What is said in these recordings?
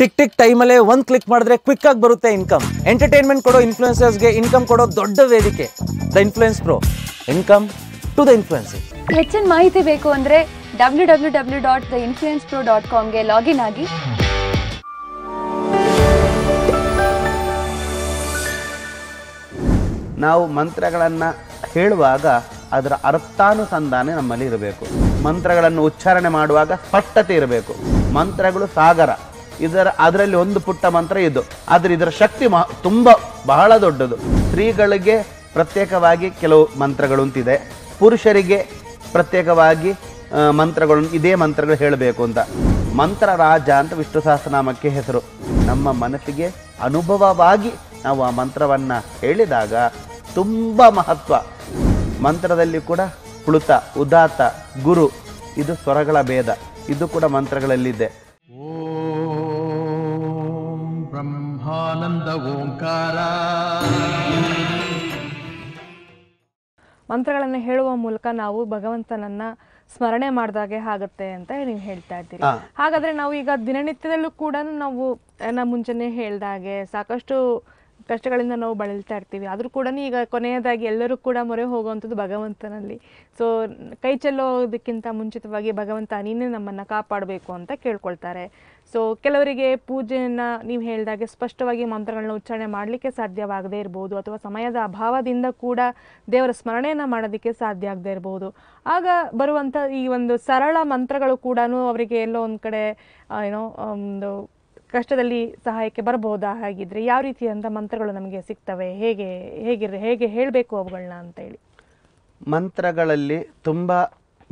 tick tick ಟೈಮಲ್ಲಿ ಒಂದು click ಮಾಡಿದ್ರೆ ಕ್ವಿಕ್ ಆಗಿ ಬರುತ್ತೆ ಇನ್ಕಮ್ ಎಂಟರ್ಟೈನ್ಮೆಂಟ್ ಕೊಡೋ ಇನ್ಫ್ಲೂಯೆನ್ಸರ್ಸ್ಗೆ ಇನ್ಕಮ್ ಕೊಡೋ ದೊಡ್ಡ ವೇದಿಕೆ the influence pro income to the influencer ಹೆಚ್ಚಿನ ಮಾಹಿತಿ ಬೇಕು ಅಂದರೆ W W W dot the influence pro dot ಕಾಮ್ಗೆ ಲಾಗಿನ್ ಆಗಿ ನಾವು ಮಂತ್ರಗಳನ್ನು ಹೇಳುವಾಗ ಅದರ ಅರ್ಥಾನುಸಂಧಾನ ನಮ್ಮಲ್ಲಿ ಇರಬೇಕು ಮಂತ್ರಗಳನ್ನು ಉಚ್ಚಾರಣೆ ಮಾಡುವಾಗ ಸ್ಪಷ್ಟತೆ ಇರಬೇಕು ಮಂತ್ರಗಳು ಸಾಗರ ಇದರ ಅದರಲ್ಲಿ ಒಂದು ಪುಟ್ಟ ಮಂತ್ರ ಇದು ಆದರೆ ಇದರ ಶಕ್ತಿ ಮಹ ತುಂಬ ಬಹಳ ದೊಡ್ಡದು ಸ್ತ್ರೀಗಳಿಗೆ ಪ್ರತ್ಯೇಕವಾಗಿ ಕೆಲವು ಮಂತ್ರಗಳು ಅಂತಿದೆ ಪುರುಷರಿಗೆ ಪ್ರತ್ಯೇಕವಾಗಿ ಮಂತ್ರಗಳನ್ನು ಇದೇ ಮಂತ್ರಗಳು ಹೇಳಬೇಕು ಅಂತ ಮಂತ್ರ ರಾಜ ಅಂತ ವಿಷ್ಣು ಸಹಸ್ರನಾಮಕ್ಕೆ ಹೆಸರು ನಮ್ಮ ಮನಸ್ಸಿಗೆ ಅನುಭವವಾಗಿ ನಾವು ಆ ಮಂತ್ರವನ್ನು ಹೇಳಿದಾಗ ತುಂಬ ಮಹತ್ವ ಮಂತ್ರದಲ್ಲಿ ಕೂಡ ಪ್ಲುತ ಉದಾತ ಗುರು ಇದು ಸ್ವರಗಳ ಭೇದ ಇದು ಕೂಡ ಮಂತ್ರಗಳಲ್ಲಿದೆ ಮಂತ್ರಗಳನ್ನು ಹೇಳುವ ಮೂಲಕ ನಾವು ಭಗವಂತನನ್ನ ಸ್ಮರಣೆ ಮಾಡಿದಾಗೆ ಆಗುತ್ತೆ ಅಂತ ನೀವು ಹೇಳ್ತಾ ಇದ್ದೀರಿ ಹಾಗಾದ್ರೆ ನಾವು ಈಗ ದಿನನಿತ್ಯದಲ್ಲೂ ಕೂಡ ನಾವು ನಮ್ಮ ಮುಂಚೆನೆ ಹೇಳ್ದಾಗೆ ಸಾಕಷ್ಟು ಕಷ್ಟಗಳಿಂದ ನಾವು ಬಳಲ್ತಾ ಇರ್ತೀವಿ ಆದ್ರೂ ಕೂಡ ಈಗ ಕೊನೆಯದಾಗಿ ಎಲ್ಲರೂ ಕೂಡ ಮೊರೆ ಹೋಗುವಂಥದ್ದು ಭಗವಂತನಲ್ಲಿ ಸೊ ಕೈ ಚೆಲ್ಲೋದಕ್ಕಿಂತ ಮುಂಚಿತವಾಗಿ ಭಗವಂತ ನೀನೇ ನಮ್ಮನ್ನು ಕಾಪಾಡಬೇಕು ಅಂತ ಕೇಳ್ಕೊಳ್ತಾರೆ ಸೊ ಕೆಲವರಿಗೆ ಪೂಜೆಯನ್ನು ನೀವು ಹೇಳಿದಾಗೆ ಸ್ಪಷ್ಟವಾಗಿ ಮಂತ್ರಗಳನ್ನ ಉಚ್ಚಾರಣೆ ಮಾಡಲಿಕ್ಕೆ ಸಾಧ್ಯವಾಗದೇ ಇರ್ಬೋದು ಅಥವಾ ಸಮಯದ ಅಭಾವದಿಂದ ಕೂಡ ದೇವರ ಸ್ಮರಣೆಯನ್ನು ಮಾಡೋದಕ್ಕೆ ಸಾಧ್ಯ ಆಗದೇ ಇರ್ಬೋದು ಆಗ ಬರುವಂಥ ಈ ಒಂದು ಸರಳ ಮಂತ್ರಗಳು ಕೂಡ ಅವರಿಗೆ ಎಲ್ಲೋ ಒಂದು ಕಡೆ ಏನೋ ಒಂದು ಕಷ್ಟದಲ್ಲಿ ಸಹಾಯಕ್ಕೆ ಬರಬಹುದಾ ಹಾಗಿದ್ರೆ ಯಾವ ರೀತಿಯಾದಂಥ ಮಂತ್ರಗಳು ನಮಗೆ ಸಿಗ್ತವೆ ಹೇಗೆ ಹೇಗಿರ ಹೇಗೆ ಹೇಳಬೇಕು ಅವುಗಳನ್ನ ಅಂತೇಳಿ ಮಂತ್ರಗಳಲ್ಲಿ ತುಂಬ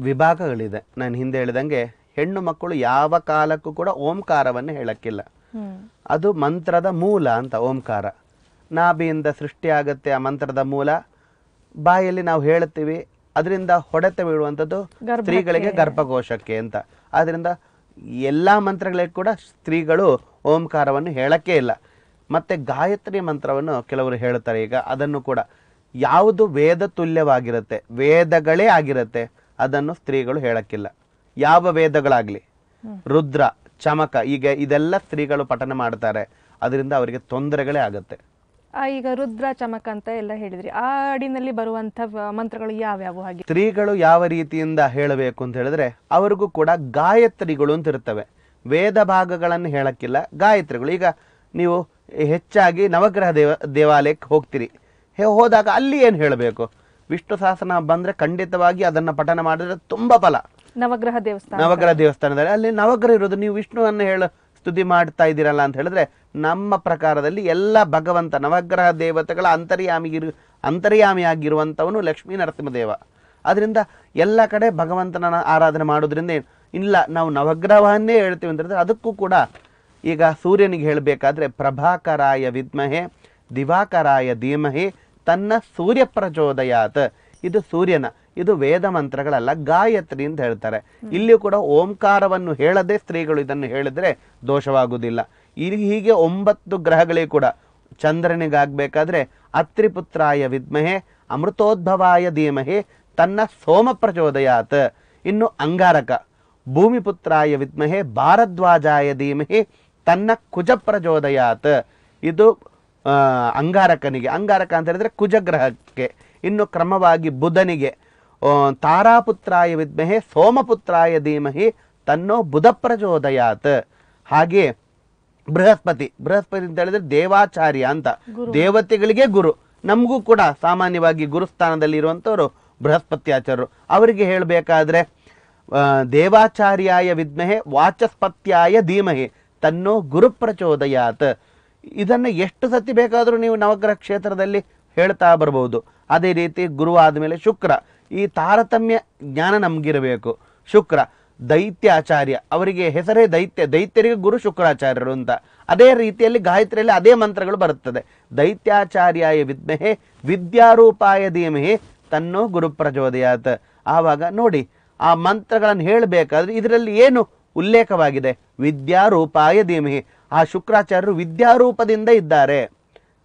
ವಿಭಾಗಗಳಿದೆ ನಾನು ಹಿಂದೆ ಹೇಳಿದಂಗೆ ಹೆಣ್ಣು ಮಕ್ಕಳು ಯಾವ ಕಾಲಕ್ಕೂ ಕೂಡ ಓಂಕಾರವನ್ನು ಹೇಳಕ್ಕಿಲ್ಲ ಅದು ಮಂತ್ರದ ಮೂಲ ಅಂತ ಓಂಕಾರ ನಾಭಿಯಿಂದ ಸೃಷ್ಟಿಯಾಗುತ್ತೆ ಆ ಮಂತ್ರದ ಮೂಲ ಬಾಯಲ್ಲಿ ನಾವು ಹೇಳುತ್ತೀವಿ ಅದರಿಂದ ಹೊಡೆತ ಬೀಳುವಂಥದ್ದು ಸ್ತ್ರೀಗಳಿಗೆ ಗರ್ಭಕೋಶಕ್ಕೆ ಅಂತ ಆದ್ದರಿಂದ ಎಲ್ಲ ಮಂತ್ರಗಳಿಗೆ ಕೂಡ ಸ್ತ್ರೀಗಳು ಓಂಕಾರವನ್ನು ಹೇಳಕ್ಕೆ ಇಲ್ಲ ಮತ್ತೆ ಗಾಯತ್ರಿ ಮಂತ್ರವನ್ನು ಕೆಲವರು ಹೇಳ್ತಾರೆ ಈಗ ಅದನ್ನು ಕೂಡ ಯಾವುದು ವೇದ ತುಲ್ಯವಾಗಿರುತ್ತೆ ವೇದಗಳೇ ಆಗಿರುತ್ತೆ ಅದನ್ನು ಸ್ತ್ರೀಗಳು ಹೇಳಕ್ಕಿಲ್ಲ ಯಾವ ವೇದಗಳಾಗ್ಲಿ ರುದ್ರ ಚಮಕ ಈಗ ಇದೆಲ್ಲ ಸ್ತ್ರೀಗಳು ಪಠನ ಮಾಡ್ತಾರೆ ಅದರಿಂದ ಅವರಿಗೆ ತೊಂದರೆಗಳೇ ಆಗುತ್ತೆ ಈಗ ರುದ್ರ ಚಮಕ ಅಂತ ಎಲ್ಲ ಹೇಳಿದ್ರಿ ಆ ಅಡಿನಲ್ಲಿ ಬರುವಂತ ಮಂತ್ರಗಳು ಯಾವ್ಯಾವ ಹಾಗೆ ಸ್ತ್ರೀಗಳು ಯಾವ ರೀತಿಯಿಂದ ಹೇಳಬೇಕು ಅಂತ ಹೇಳಿದ್ರೆ ಅವ್ರಿಗೂ ಕೂಡ ಗಾಯತ್ರಿಗಳು ಅಂತ ಇರ್ತವೆ ವೇದ ಭಾಗಗಳನ್ನು ಹೇಳಕ್ಕಿಲ್ಲ ಗಾಯತ್ರಿಗಳು ಈಗ ನೀವು ಹೆಚ್ಚಾಗಿ ನವಗ್ರಹ ದೇವ ದೇವಾಲಯಕ್ಕೆ ಹೋಗ್ತೀರಿ ಹೋದಾಗ ಅಲ್ಲಿ ಏನು ಹೇಳಬೇಕು ವಿಷ್ಣು ಸಹಸ್ರನಾಮ ಬಂದರೆ ಖಂಡಿತವಾಗಿ ಅದನ್ನು ಪಠನ ಮಾಡಿದ್ರೆ ತುಂಬ ಫಲ ನವಗ್ರಹ ದೇವಸ್ಥಾನ ನವಗ್ರಹ ದೇವಸ್ಥಾನದಲ್ಲಿ ಅಲ್ಲಿ ನವಗ್ರಹ ಇರೋದು ನೀವು ವಿಷ್ಣುವನ್ನು ಹೇಳ ಸ್ತುತಿ ಮಾಡ್ತಾ ಇದ್ದೀರಲ್ಲ ಅಂತ ಹೇಳಿದ್ರೆ ನಮ್ಮ ಪ್ರಕಾರದಲ್ಲಿ ಎಲ್ಲ ಭಗವಂತ ನವಗ್ರಹ ದೇವತೆಗಳ ಅಂತರ್ಯಾಮಿಗಿರು ಅಂತರ್ಯಾಮಿಯಾಗಿರುವಂಥವನು ಲಕ್ಷ್ಮೀ ದೇವ ಅದರಿಂದ ಎಲ್ಲ ಕಡೆ ಭಗವಂತನ ಆರಾಧನೆ ಮಾಡೋದ್ರಿಂದ ಇಲ್ಲ ನಾವು ನವಗ್ರಹವನ್ನೇ ಹೇಳ್ತೀವಿ ಅಂತಂದರೆ ಅದಕ್ಕೂ ಕೂಡ ಈಗ ಸೂರ್ಯನಿಗೆ ಹೇಳಬೇಕಾದ್ರೆ ಪ್ರಭಾಕರಾಯ ವಿದ್ಮಹೆ ದಿವಾಕರಾಯ ಧೀಮಹೆ ತನ್ನ ಸೂರ್ಯ ಪ್ರಚೋದಯಾತ್ ಇದು ಸೂರ್ಯನ ಇದು ವೇದ ಮಂತ್ರಗಳಲ್ಲ ಗಾಯತ್ರಿ ಅಂತ ಹೇಳ್ತಾರೆ ಇಲ್ಲಿಯೂ ಕೂಡ ಓಂಕಾರವನ್ನು ಹೇಳದೆ ಸ್ತ್ರೀಗಳು ಇದನ್ನು ಹೇಳಿದ್ರೆ ದೋಷವಾಗುವುದಿಲ್ಲ ಇಲ್ಲಿ ಹೀಗೆ ಒಂಬತ್ತು ಗ್ರಹಗಳೇ ಕೂಡ ಚಂದ್ರನಿಗಾಗಬೇಕಾದ್ರೆ ಅತ್ರಿಪುತ್ರಾಯ ವಿದ್ಮಹೆ ಅಮೃತೋದ್ಭವಾಯ ಧೀಮಹೆ ತನ್ನ ಸೋಮ ಪ್ರಚೋದಯಾತ್ ಇನ್ನು ಅಂಗಾರಕ ಭೂಮಿಪುತ್ರಾಯ ವಿದ್ಮಹೆ ಭಾರದ್ವಾಜಾಯ ಧೀಮಹಿ ತನ್ನ ಕುಜ ಪ್ರಚೋದಯಾತ್ ಇದು ಅಂಗಾರಕನಿಗೆ ಅಂಗಾರಕ ಅಂತ ಹೇಳಿದ್ರೆ ಕುಜಗ್ರಹಕ್ಕೆ ಇನ್ನು ಕ್ರಮವಾಗಿ ಬುಧನಿಗೆ ತಾರಾಪುತ್ರಾಯ ವಿದ್ಮಹೆ ಸೋಮಪುತ್ರಾಯ ಧೀಮಹಿ ತನ್ನೋ ಬುಧ ಪ್ರಚೋದಯಾತ್ ಹಾಗೆ ಬೃಹಸ್ಪತಿ ಬೃಹಸ್ಪತಿ ಅಂತ ಹೇಳಿದ್ರೆ ದೇವಾಚಾರ್ಯ ಅಂತ ದೇವತೆಗಳಿಗೆ ಗುರು ನಮಗೂ ಕೂಡ ಸಾಮಾನ್ಯವಾಗಿ ಗುರುಸ್ಥಾನದಲ್ಲಿ ಇರುವಂಥವರು ಆಚಾರ್ಯರು ಅವರಿಗೆ ಹೇಳಬೇಕಾದ್ರೆ ದೇವಾಚಾರ್ಯಾಯ ವಿದ್ಮಹೆ ವಾಚಸ್ಪತ್ಯಾಯ ಧೀಮಹಿ ತನ್ನೋ ಗುರು ಪ್ರಚೋದಯಾತ್ ಇದನ್ನು ಎಷ್ಟು ಸತಿ ಬೇಕಾದರೂ ನೀವು ನವಗ್ರಹ ಕ್ಷೇತ್ರದಲ್ಲಿ ಹೇಳ್ತಾ ಬರ್ಬೋದು ಅದೇ ರೀತಿ ಗುರು ಆದಮೇಲೆ ಶುಕ್ರ ಈ ತಾರತಮ್ಯ ಜ್ಞಾನ ನಮಗಿರಬೇಕು ಶುಕ್ರ ದೈತ್ಯ ಆಚಾರ್ಯ ಅವರಿಗೆ ಹೆಸರೇ ದೈತ್ಯ ದೈತ್ಯರಿಗೆ ಗುರು ಶುಕ್ರಾಚಾರ್ಯರು ಅಂತ ಅದೇ ರೀತಿಯಲ್ಲಿ ಗಾಯತ್ರಿಯಲ್ಲಿ ಅದೇ ಮಂತ್ರಗಳು ಬರುತ್ತದೆ ದೈತ್ಯಾಚಾರ್ಯಾಯ ವಿದ್ಮೆಹೇ ವಿದ್ಯಾರೂಪಾಯ ಧೀಮಹೆ ತನ್ನೋ ಗುರು ಪ್ರಚೋದಯಾತ್ ಆವಾಗ ನೋಡಿ ಆ ಮಂತ್ರಗಳನ್ನು ಹೇಳಬೇಕಾದ್ರೆ ಇದರಲ್ಲಿ ಏನು ಉಲ್ಲೇಖವಾಗಿದೆ ವಿದ್ಯಾರೂಪಾಯ ಧೀಮಹಿ ಆ ಶುಕ್ರಾಚಾರ್ಯರು ವಿದ್ಯಾರೂಪದಿಂದ ಇದ್ದಾರೆ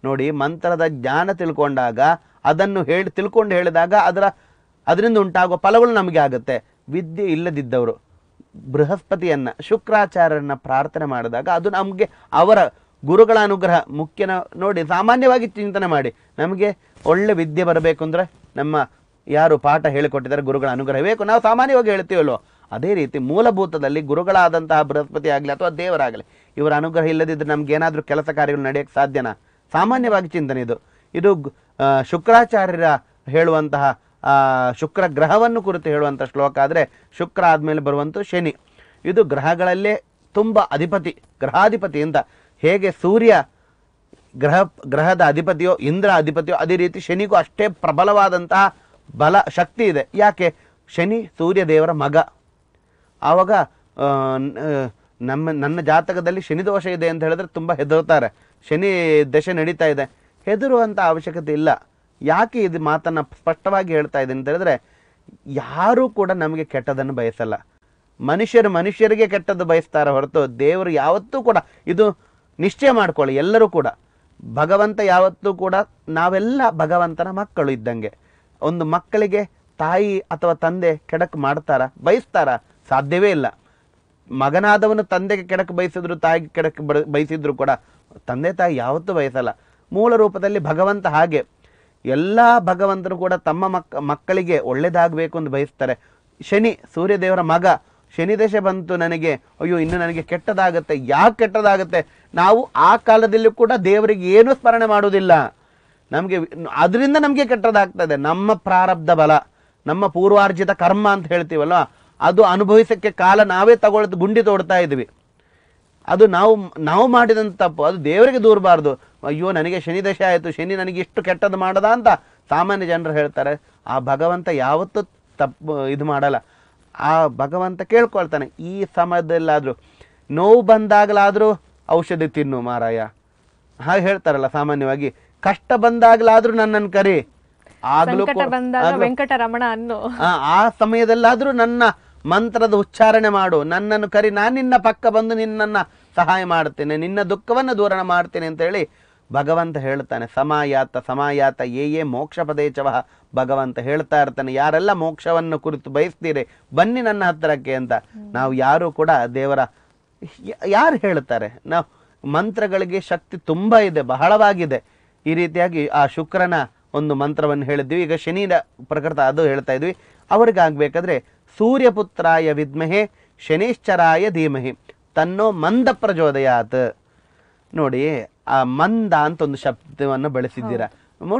ನೋಡಿ ಮಂತ್ರದ ಜ್ಞಾನ ತಿಳ್ಕೊಂಡಾಗ ಅದನ್ನು ಹೇಳಿ ತಿಳ್ಕೊಂಡು ಹೇಳಿದಾಗ ಅದರ ಅದರಿಂದ ಉಂಟಾಗುವ ಫಲಗಳು ನಮಗೆ ಆಗುತ್ತೆ ವಿದ್ಯೆ ಇಲ್ಲದಿದ್ದವರು ಬೃಹಸ್ಪತಿಯನ್ನು ಶುಕ್ರಾಚಾರ್ಯರನ್ನು ಪ್ರಾರ್ಥನೆ ಮಾಡಿದಾಗ ಅದು ನಮಗೆ ಅವರ ಗುರುಗಳ ಅನುಗ್ರಹ ಮುಖ್ಯನ ನೋಡಿ ಸಾಮಾನ್ಯವಾಗಿ ಚಿಂತನೆ ಮಾಡಿ ನಮಗೆ ಒಳ್ಳೆ ವಿದ್ಯೆ ಬರಬೇಕು ಅಂದರೆ ನಮ್ಮ ಯಾರು ಪಾಠ ಹೇಳಿಕೊಟ್ಟಿದ್ದಾರೆ ಗುರುಗಳ ಅನುಗ್ರಹ ಬೇಕು ನಾವು ಸಾಮಾನ್ಯವಾಗಿ ಹೇಳ್ತೀವಲ್ವೋ ಅದೇ ರೀತಿ ಮೂಲಭೂತದಲ್ಲಿ ಗುರುಗಳಾದಂತಹ ಬೃಹಸ್ಪತಿ ಆಗಲಿ ಅಥವಾ ದೇವರಾಗಲಿ ಇವರ ಅನುಗ್ರಹ ಇಲ್ಲದಿದ್ದರೆ ನಮಗೇನಾದರೂ ಏನಾದರೂ ಕೆಲಸ ಕಾರ್ಯಗಳು ನಡೆಯೋಕ್ಕೆ ಸಾಧ್ಯನಾ ಸಾಮಾನ್ಯವಾಗಿ ಚಿಂತನೆ ಇದು ಇದು ಶುಕ್ರಾಚಾರ್ಯರ ಹೇಳುವಂತಹ ಶುಕ್ರ ಗ್ರಹವನ್ನು ಕುರಿತು ಹೇಳುವಂಥ ಶ್ಲೋಕ ಆದರೆ ಶುಕ್ರ ಆದಮೇಲೆ ಬರುವಂಥ ಶನಿ ಇದು ಗ್ರಹಗಳಲ್ಲೇ ತುಂಬ ಅಧಿಪತಿ ಗ್ರಹಾಧಿಪತಿ ಅಂತ ಹೇಗೆ ಸೂರ್ಯ ಗ್ರಹ ಗ್ರಹದ ಅಧಿಪತಿಯೋ ಇಂದ್ರ ಅಧಿಪತಿಯೋ ಅದೇ ರೀತಿ ಶನಿಗೂ ಅಷ್ಟೇ ಪ್ರಬಲವಾದಂತಹ ಬಲ ಶಕ್ತಿ ಇದೆ ಯಾಕೆ ಶನಿ ಸೂರ್ಯ ದೇವರ ಮಗ ಆವಾಗ ನಮ್ಮ ನನ್ನ ಜಾತಕದಲ್ಲಿ ಶನಿದೋಷ ಇದೆ ಅಂತ ಹೇಳಿದ್ರೆ ತುಂಬ ಹೆದರುತ್ತಾರೆ ಶನಿ ದಶೆ ನಡೀತಾ ಇದೆ ಹೆದರುವಂಥ ಅವಶ್ಯಕತೆ ಇಲ್ಲ ಯಾಕೆ ಇದು ಮಾತನ್ನು ಸ್ಪಷ್ಟವಾಗಿ ಹೇಳ್ತಾ ಇದೆ ಅಂತ ಹೇಳಿದ್ರೆ ಯಾರೂ ಕೂಡ ನಮಗೆ ಕೆಟ್ಟದನ್ನು ಬಯಸಲ್ಲ ಮನುಷ್ಯರು ಮನುಷ್ಯರಿಗೆ ಕೆಟ್ಟದ್ದು ಬಯಸ್ತಾರೆ ಹೊರತು ದೇವರು ಯಾವತ್ತೂ ಕೂಡ ಇದು ನಿಶ್ಚಯ ಮಾಡ್ಕೊಳ್ಳಿ ಎಲ್ಲರೂ ಕೂಡ ಭಗವಂತ ಯಾವತ್ತೂ ಕೂಡ ನಾವೆಲ್ಲ ಭಗವಂತನ ಮಕ್ಕಳು ಇದ್ದಂಗೆ ಒಂದು ಮಕ್ಕಳಿಗೆ ತಾಯಿ ಅಥವಾ ತಂದೆ ಕೆಡಕು ಮಾಡ್ತಾರ ಬಯಸ್ತಾರ ಸಾಧ್ಯವೇ ಇಲ್ಲ ಮಗನಾದವನು ತಂದೆಗೆ ಕೆಡಕ್ ಬಯಸಿದ್ರು ತಾಯಿಗೆ ಕೆಡಕು ಬಯಸಿದ್ರು ಕೂಡ ತಂದೆ ತಾಯಿ ಯಾವತ್ತೂ ಬಯಸಲ್ಲ ಮೂಲ ರೂಪದಲ್ಲಿ ಭಗವಂತ ಹಾಗೆ ಎಲ್ಲ ಭಗವಂತರು ಕೂಡ ತಮ್ಮ ಮಕ್ ಮಕ್ಕಳಿಗೆ ಒಳ್ಳೇದಾಗಬೇಕು ಅಂತ ಬಯಸ್ತಾರೆ ಶನಿ ಸೂರ್ಯದೇವರ ಮಗ ಶನಿ ಬಂತು ನನಗೆ ಅಯ್ಯೋ ಇನ್ನು ನನಗೆ ಕೆಟ್ಟದಾಗತ್ತೆ ಯಾಕೆ ಕೆಟ್ಟದಾಗತ್ತೆ ನಾವು ಆ ಕಾಲದಲ್ಲಿ ಕೂಡ ದೇವರಿಗೆ ಏನೂ ಸ್ಮರಣೆ ಮಾಡುವುದಿಲ್ಲ ನಮಗೆ ಅದರಿಂದ ನಮಗೆ ಕೆಟ್ಟದಾಗ್ತದೆ ನಮ್ಮ ಪ್ರಾರಬ್ಧ ಬಲ ನಮ್ಮ ಪೂರ್ವಾರ್ಜಿತ ಕರ್ಮ ಅಂತ ಹೇಳ್ತೀವಲ್ವ ಅದು ಅನುಭವಿಸೋಕ್ಕೆ ಕಾಲ ನಾವೇ ತಗೊಳ್ಳೋದು ಗುಂಡಿ ತೋಡ್ತಾ ಇದ್ವಿ ಅದು ನಾವು ನಾವು ಮಾಡಿದಂಥ ತಪ್ಪು ಅದು ದೇವರಿಗೆ ದೂರಬಾರ್ದು ಅಯ್ಯೋ ನನಗೆ ಶನಿ ದಶೆ ಆಯಿತು ಶನಿ ನನಗೆ ಇಷ್ಟು ಕೆಟ್ಟದ್ದು ಮಾಡದ ಅಂತ ಸಾಮಾನ್ಯ ಜನರು ಹೇಳ್ತಾರೆ ಆ ಭಗವಂತ ಯಾವತ್ತೂ ತಪ್ಪು ಇದು ಮಾಡಲ್ಲ ಆ ಭಗವಂತ ಕೇಳ್ಕೊಳ್ತಾನೆ ಈ ಸಮಯದಲ್ಲಾದರೂ ನೋವು ಬಂದಾಗಲಾದರೂ ಔಷಧಿ ತಿನ್ನು ಮಾರಾಯ ಹಾಗೆ ಹೇಳ್ತಾರಲ್ಲ ಸಾಮಾನ್ಯವಾಗಿ ಕಷ್ಟ ಬಂದಾಗಲಾದರೂ ನನ್ನನ್ನು ಕರಿ ಆಗಲೂ ಆ ಸಮಯದಲ್ಲಾದರೂ ನನ್ನ ಮಂತ್ರದ ಉಚ್ಚಾರಣೆ ಮಾಡು ನನ್ನನ್ನು ಕರಿ ನಾನು ನಿನ್ನ ಪಕ್ಕ ಬಂದು ನಿನ್ನನ್ನು ಸಹಾಯ ಮಾಡ್ತೇನೆ ನಿನ್ನ ದುಃಖವನ್ನು ದೂರಣ ಮಾಡ್ತೇನೆ ಅಂತೇಳಿ ಭಗವಂತ ಹೇಳ್ತಾನೆ ಸಮಾಯಾತ ಸಮಾಯಾತ ಏ ಏ ಮೋಕ್ಷ ಪದೇಚವ ಭಗವಂತ ಹೇಳ್ತಾ ಇರ್ತಾನೆ ಯಾರೆಲ್ಲ ಮೋಕ್ಷವನ್ನು ಕುರಿತು ಬಯಸ್ತೀರಿ ಬನ್ನಿ ನನ್ನ ಹತ್ತಿರಕ್ಕೆ ಅಂತ ನಾವು ಯಾರು ಕೂಡ ದೇವರ ಯಾರು ಹೇಳ್ತಾರೆ ನಾವು ಮಂತ್ರಗಳಿಗೆ ಶಕ್ತಿ ತುಂಬ ಇದೆ ಬಹಳವಾಗಿದೆ ಈ ರೀತಿಯಾಗಿ ಆ ಶುಕ್ರನ ಒಂದು ಮಂತ್ರವನ್ನು ಹೇಳಿದ್ವಿ ಈಗ ಶನಿನ ಪ್ರಕೃತ ಅದು ಹೇಳ್ತಾ ಇದ್ವಿ ಅವ್ರಿಗಾಗಬೇಕಾದ್ರೆ ಸೂರ್ಯಪುತ್ರಾಯ ವಿದ್ಮಹೆ ಶನಿಶ್ಚರಾಯ ಧೀಮಹಿ ತನ್ನೋ ಮಂದ ಪ್ರಚೋದಯಾತ್ ನೋಡಿ ಆ ಮಂದ ಅಂತ ಒಂದು ಶಬ್ದವನ್ನು ಬಳಸಿದ್ದೀರಾ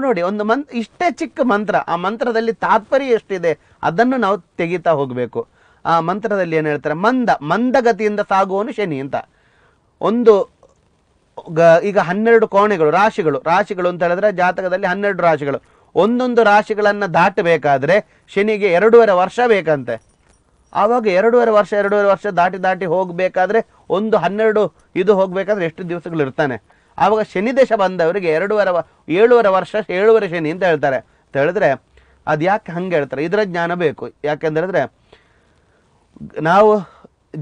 ನೋಡಿ ಒಂದು ಮಂತ್ ಇಷ್ಟೇ ಚಿಕ್ಕ ಮಂತ್ರ ಆ ಮಂತ್ರದಲ್ಲಿ ತಾತ್ಪರ್ಯ ಎಷ್ಟಿದೆ ಅದನ್ನು ನಾವು ತೆಗಿತಾ ಹೋಗಬೇಕು ಆ ಮಂತ್ರದಲ್ಲಿ ಏನು ಹೇಳ್ತಾರೆ ಮಂದ ಮಂದಗತಿಯಿಂದ ಸಾಗುವನು ಶನಿ ಅಂತ ಒಂದು ಈಗ ಹನ್ನೆರಡು ಕೋಣೆಗಳು ರಾಶಿಗಳು ರಾಶಿಗಳು ಅಂತ ಹೇಳಿದ್ರೆ ಜಾತಕದಲ್ಲಿ ಹನ್ನೆರಡು ರಾಶಿಗಳು ಒಂದೊಂದು ರಾಶಿಗಳನ್ನು ದಾಟಬೇಕಾದ್ರೆ ಶನಿಗೆ ಎರಡೂವರೆ ವರ್ಷ ಬೇಕಂತೆ ಆವಾಗ ಎರಡೂವರೆ ವರ್ಷ ಎರಡೂವರೆ ವರ್ಷ ದಾಟಿ ದಾಟಿ ಹೋಗಬೇಕಾದ್ರೆ ಒಂದು ಹನ್ನೆರಡು ಇದು ಹೋಗಬೇಕಾದ್ರೆ ಎಷ್ಟು ದಿವಸಗಳು ಇರ್ತಾನೆ ಆವಾಗ ಶನಿ ದೇಶ ಬಂದವರಿಗೆ ಎರಡೂವರೆ ಏಳುವರೆ ವರ್ಷ ಏಳುವರೆ ಶನಿ ಅಂತ ಹೇಳ್ತಾರೆ ಅಂತ ಹೇಳಿದ್ರೆ ಅದು ಯಾಕೆ ಹಂಗೆ ಹೇಳ್ತಾರೆ ಇದರ ಜ್ಞಾನ ಬೇಕು ಯಾಕೆಂದ್ರೆ ನಾವು